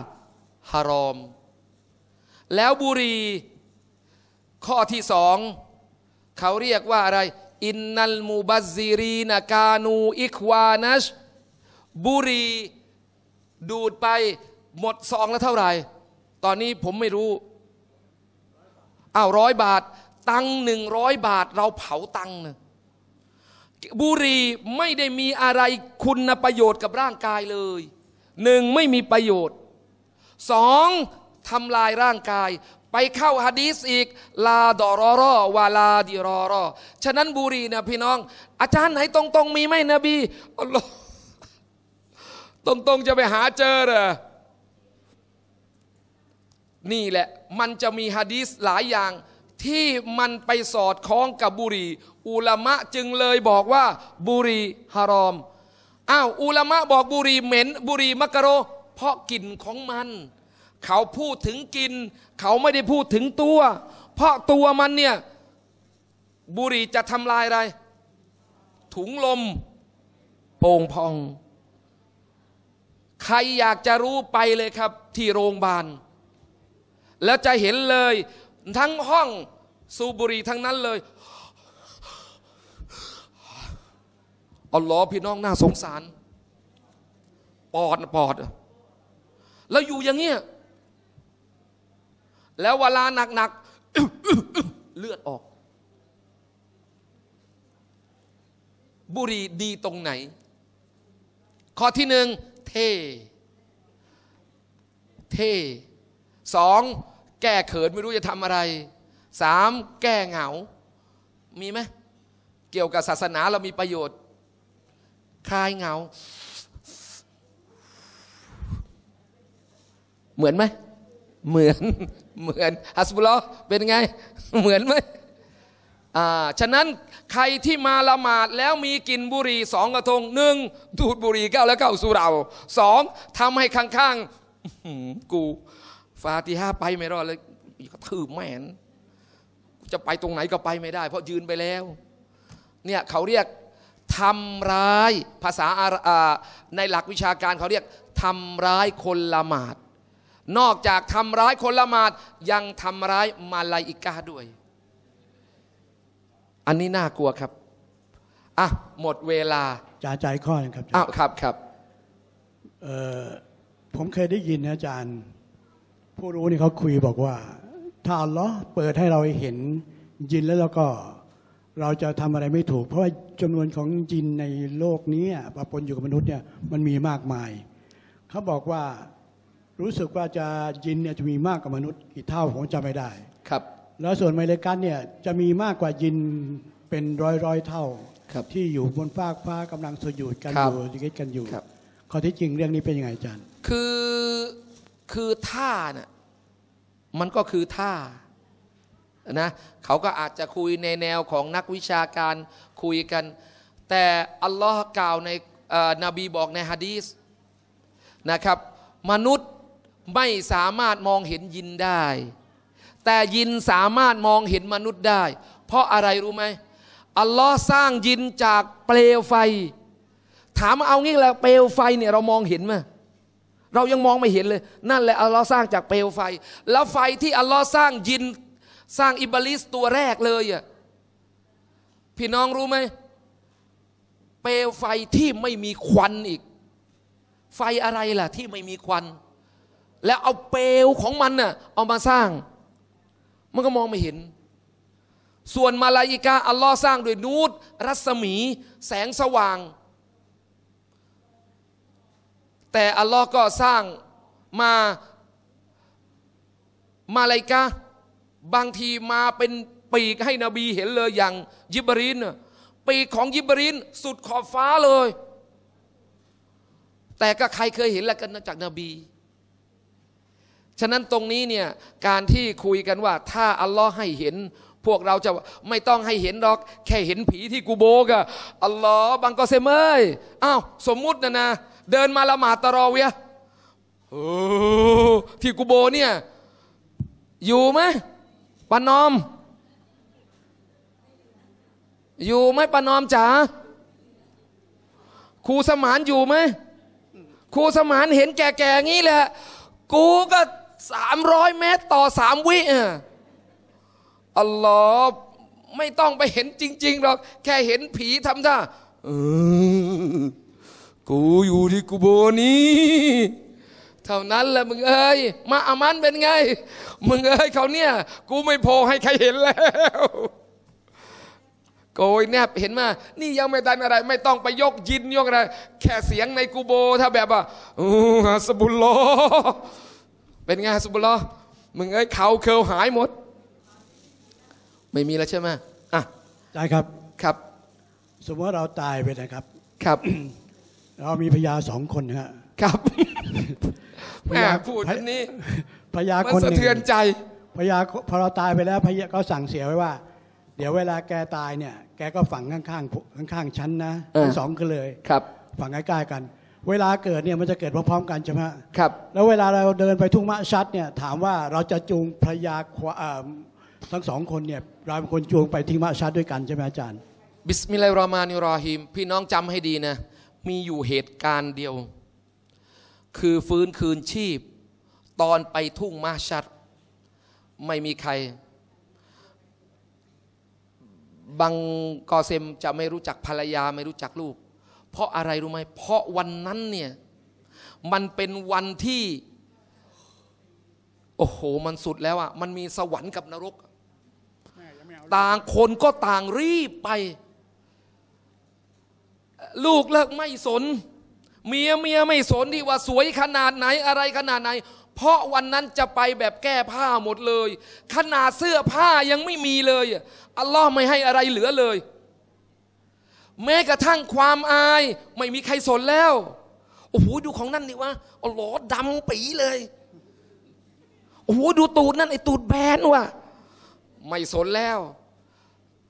ฮารอม แล้วบุรี ข้อที่สอง เขาเรียกว่าอะไร อินนัลมูบัซซีรีนากานูอิควานัชบุรีดูดไปหมดซอง แล้วเท่าไหร่ ตอนนี้ผมไม่รู้อ้าวร้อยบาท ตังหนึ่งร้อยบาท เราเผาตังนะบุรีไม่ได้มีอะไรคุณประโยชน์กับร่างกายเลยหนึ่งไม่มีประโยชน์สองทำลายร่างกาย ไปเข้าฮะดีสอีกลาดอรอรอวาลาดิรอรอฉะนั้นบุรีนะพี่น้อง อาจารย์ไหนตรงๆมีไหมนบีอัลลอฮ์ตรงๆจะไปหาเจอเหรอนี่แหละมันจะมีฮะดีสหลายอย่าง ที่มันไปสอดคล้องกับบุรีอุลามะจึงเลยบอกว่าบุรีฮารอมอ้าวอุลามะบอกบุรีเหม็นบุรีมักกะโรเพราะกลิ่นของมัน เขาพูดถึงกิน เขาไม่ได้พูดถึงตัว เพราะตัวมันเนี่ย บุรีจะทำลายอะไร ถุงลม โป่งพอง ใครอยากจะรู้ไปเลยครับ ที่โรงพยาบาล แล้วจะเห็นเลย ทั้งห้อง สูบุรีทั้งนั้นเลยอัลลอฮ์พี่น้องน่าสงสารปอดปอด แล้วอยู่อย่างเงี้ยแล้วเวลาหนักๆ เลือดออก บุรีดีตรงไหน ข้อที่หนึ่ง เทเทสอง แก้เขินไม่รู้จะทำอะไร สาม แก้เหงา มีไหม เกี่ยวกับ ศาสนาเรามีประโยชน์คลายเงา เหมือนไหม เหมือน เหมือนฮัสบุลอเป็นไง เหมือนไหมอ่าฉะนั้นใครที่มาละหมาดแล้วมีกินบุหรี่สองกระทงหนึ่งดูดบุหรี่ก้าแล้วก้าสู่เราสองทำให้ข้างๆกูฟาติห้าไปไม่รอดเลยก็ถือแม่นจะไปตรงไหนก็ไปไม่ได้ เพราะยืนไปแล้วเนี่ยเขาเรียกทำร้ายภาษาในหลักวิชาการเขาเรียก ทำร้ายคนละหมาด นอกจากทำร้ายคนละหมาดยังทำร้ายมาลาอิกาด้วย อันนี้น่ากลัวครับ อ่ะหมดเวลาจ่าใจข้อนึงครับอ้าวครับครับ ผมเคยได้ยินนะอาจารย์ ผู้รู้นี่เขาคุยบอกว่า ถ้าอลลอเปิดให้เราเห็นยินแล้วเราก็เราจะทำอะไรไม่ถูก เพราะว่าจำนวนของจินในโลกนี้ปะปนอยู่กับมนุษย์เนี่ยมันมีมากมาย เขาบอกว่ารู้สึกว่าจะยินเนี่ยจะมีมากกว่ามนุษย์กี่เท่าองจำไม่ได้ครับ แล้วส่วนไมเลกัสเนี่ยจะมีมากกว่ายินเป็นร้อยร้อยเท่าที่อยู่บนฟากฟ้ากำลังสยุดกันอยู่ยึดกันอยู่ครับข้อที่จริงเรื่องนี้เป็นยังไงอาจารย์คือคือท่าเนี่ยมันก็คือท่านะเขาก็อาจจะคุยในแนวของนักวิชาการคุยกัน แต่อัลลอฮ์กล่าวในนบีบอกในฮะดีสนะครับมนุษย์ไม่สามารถมองเห็นยินได้ แต่ยินสามารถมองเห็นมนุษย์ได้ เพราะอะไรรู้ไหมอัลลอฮ์สร้างยินจากเปลวไฟ ถามเอางี้แล้วเปลวไฟเนี่ยเรามองเห็นไหมเรายังมองไม่เห็นเลย นั่นแหละอัลลอฮ์สร้างจากเปลวไฟ แล้วไฟที่อัลลอฮ์สร้างยินสร้างอิบลิสตัวแรกเลยอ่ะพี่น้องรู้ไหมเปลวไฟที่ไม่มีควันอีก ไฟอะไรล่ะ ที่ไม่มีควัน แล้วเอาเปลวของมันน่ะเอามาสร้าง มันก็มองไม่เห็น ส่วนมาลายิกาอัลลอฮ์สร้างด้วยนูดรัศมี แสงสว่าง แต่อัลลอฮ์ก็สร้างมามาลายกาบางทีมาเป็นปีก ให้นบีเห็นเลยอย่างยิบรินปีก ของยิบรินสุดขอบฟ้าเลย แต่ก็ใครเคยเห็นแล้วกันจากนบี ฉะนั้นตรงนี้เนี่ยการที่คุยกันว่า ถ้าอัลลอฮ์ให้เห็น พวกเราจะไม่ต้องให้เห็นหรอกแค่เห็นผีที่กูโบกอัลลอฮ์บางก็เซมเอ้ย อ้าว สมมุตินะนะเดินมาละหมาตรอเวียโอ้ที่กูโบเนี่ย อยู่ไหมปานอม อยู่ไหมปานอมจ๋าครูสมานอยู่ไหมครูสมานเห็นแก่ๆงี้แหละ กูก็สามร้อยเมตรต่อสามวิอ่ะอัลลอฮ์ไม่ต้องไปเห็นจริง ๆ หรอก แค่เห็นผีทำท่ากูอยู่ที่กูโบนี้ท่านั้นแหละมึงเอ้ยมาอามันเป็นไงมึงเอ้ยเขาเนี่ย กูไม่โพให้ใครเห็นแล้วโกยแนบเห็นมานี่ยังไม่ได้อะไร ไม่ต้องไปยกยินยกอะไรแค่เสียงในกูโบถ้าแบบอ่ะอู้ฮัสบุลโลเป็นไงฮัสบุลโลมึงเอ้ยเขาเคลหายหมด ไม่มีแล้วใช่ไหมอ่ะได้ครับครับสมมติเราตายไปนะครับ ครับ เรามีพยาสองคนนะครับแยาพูดนนี้พยาคนหนึ่งสะเทือนใจพญาพอเราตายไปแล้วพญาก็สั่งเสียไว้ว่า เดี๋ยวเวลาแกตายเนี่ยแกก็ฝังข้างข้างข้างงชั้นนะสองกันเลยครับฝังใกล้ๆกัน เวลาเกิดเนี่ยมันจะเกิดพร้อมๆกันใช่ไหมครับแล้วเวลาเราเดินไปทุ่งมะชัดเนี่ยถามว่าเราจะจูงพญาทั้งสองคนเนี่ยเราเป็นคนจูงไปทิ้งมะชัดด้วยกันใช่ไหมอาจารย์ บิสมิลลาฮิรรามานิรรฮิมพี่น้องจำให้ดีนะมีอยู่เหตุการณ์เดียวคือฟื้นคืนชีพ ตอนไปทุ่งมาชัด ไม่มีใคร บางกอเซมจะไม่รู้จักภรรยา ไม่รู้จักลูก เพราะอะไรรู้ไหม เพราะวันนั้นเนี่ย มันเป็นวันที่ โอ้โหมันสุดแล้วอะ่ะ มันมีสวรรค์กับนรก ต่างคนก็ต่างรีบไป ลูกเลิกไม่สนเมียเมียไม่สนที่ว่าสวยขนาดไหนอะไรขนาดไหน เพราะวันนั้นจะไปแบบแก้ผ้าหมดเลย ขนาดเสื้อผ้ายังไม่มีเลย อัลลอฮ์ไม่ให้อะไรเหลือเลย แม้กระทั่งความอายไม่มีใครสนแล้วโอ้โหดูของนั่นนี่ว่าอัลอดำปีเลย โอ้โห ดูตูดนั่นไอตูดแบนว่ะไม่สนแล้ว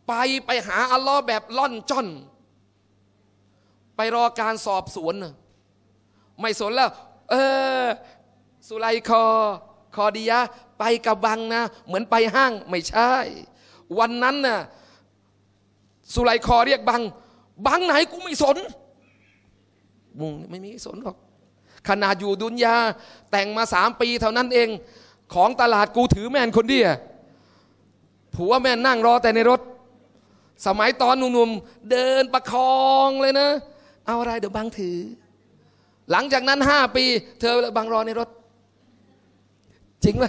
ไปไปหาอัลลอฮ์แบบล่อนจ้อนไปรอการสอบสวน ไม่สนแล้ว เออ สุไลคอคอดียะไปกับบังนะ เหมือนไปห้าง ไม่ใช่ วันนั้นน่ะสุไลคอเรียกบัง บังไหนกูไม่สนมึงไม่มีสนหรอกขนาดอยู่ดุนยาแต่งมาสามปีเท่านั้นเอง ของตลาดกูถือแม่นคนเดียวผัวแม่นั่งรอแต่ในรถ สมัยตอนหนุ่มๆ เดินประคองเลยนะเอาอะไรเดี๋ยวบังถือ หลังจากนั้นห้าปี เธอบังรอในรถ จริงไหม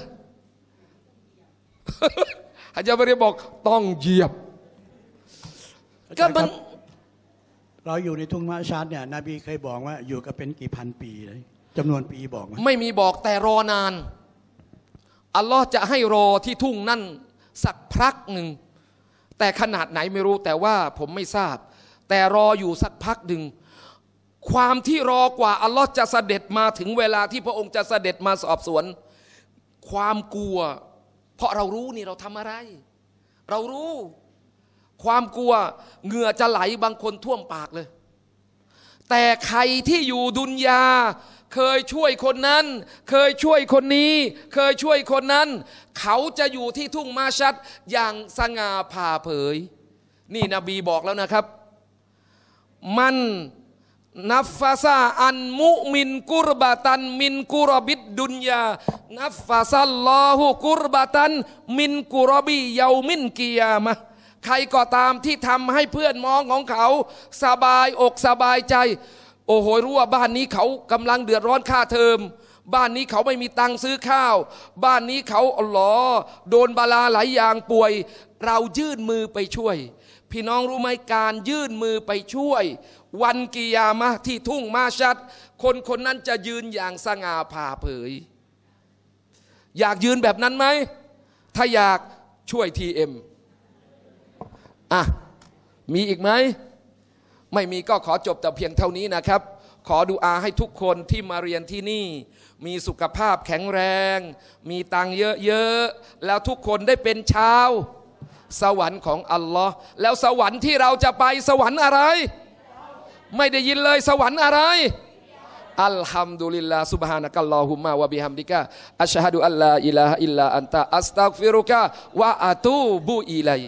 อาจารย์บริบอกต้องเหยียบก็มันเราอยู่ในทุ่งมะชาดเนี่ยนบีเคยบอกว่า อยู่กับเป็นกี่พันปีเลยจำนวนปีบอกไหมไม่มีบอกแต่รอนาน อัลลอฮ์จะให้รอที่ทุ่งนั่นสักพักหนึ่ง แต่ขนาดไหนไม่รู้แต่ว่าผมไม่ทราบ แต่รออยู่สักพักหนึ่งความที่รอกว่าอัลลอฮ์จะเสด็จมาถึงเวลาที่พระองค์จะเสด็จมาสอบสวน ความกลัว เพราะเรารู้นี่เราทำอะไร เรารู้ ความกลัวเหงื่อจะไหลบางคนท่วมปากเลย แต่ใครที่อยู่ดุนยาเคยช่วยคนนั้น เคยช่วยคนนี้ เคยช่วยคนนั้น เขาจะอยู่ที่ทุ่งมาชัดอย่างสง่าผ่าเผย นี่นบีบอกแล้วนะครับ มันนัฟฟาซาอันมุมินกุรบาตัน มินกุรบิดดุนยานัฟฟาซาลอหุกุรบาตัน มินกุรบีเยามินกิยามะใครก็ตามที่ทำให้เพื่อนมองของเขา สบายอกสบายใจ โอ้โหรู้ว่า บ้านนี้เขากำลังเดือดร้อนค่าเทอม บ้านนี้เขาไม่มีตังค์ซื้อข้าว บ้านนี้เขาอ๋อโดนบาลาหลายอย่างป่วย เรายื่นมือไปช่วย พี่น้องรู้ไหมการยื่นมือไปช่วยวันกิยามะที่ทุ่งมาชัด คนคนนั้นจะยืนอย่างสง่าผ่าเผย อยากยืนแบบนั้นไหม ถ้าอยากช่วยทีเอ็มอ่ะมีอีกไหม ไม่มีก็ขอจบแต่เพียงเท่านี้นะครับ ขอดูอาให้ทุกคนที่มาเรียนที่นี่ มีสุขภาพแข็งแรง มีตังเยอะๆ แล้วทุกคนได้เป็นชาว สวรรค์ของอัลลอฮ์แล้วสวรรค์ที่เราจะไปสวรรค์อะไรไม่ได้ยินเลยสวรรค์อะไรอัลฮัมดุลิลลาซุบฮานะกัลลอฮุมาวะบิฮัมดิกะอัชฮะดุอัลลาอิลาฮะอิลลาอันตะอัสตักฟิรุกะวะอะตูบุอิลัย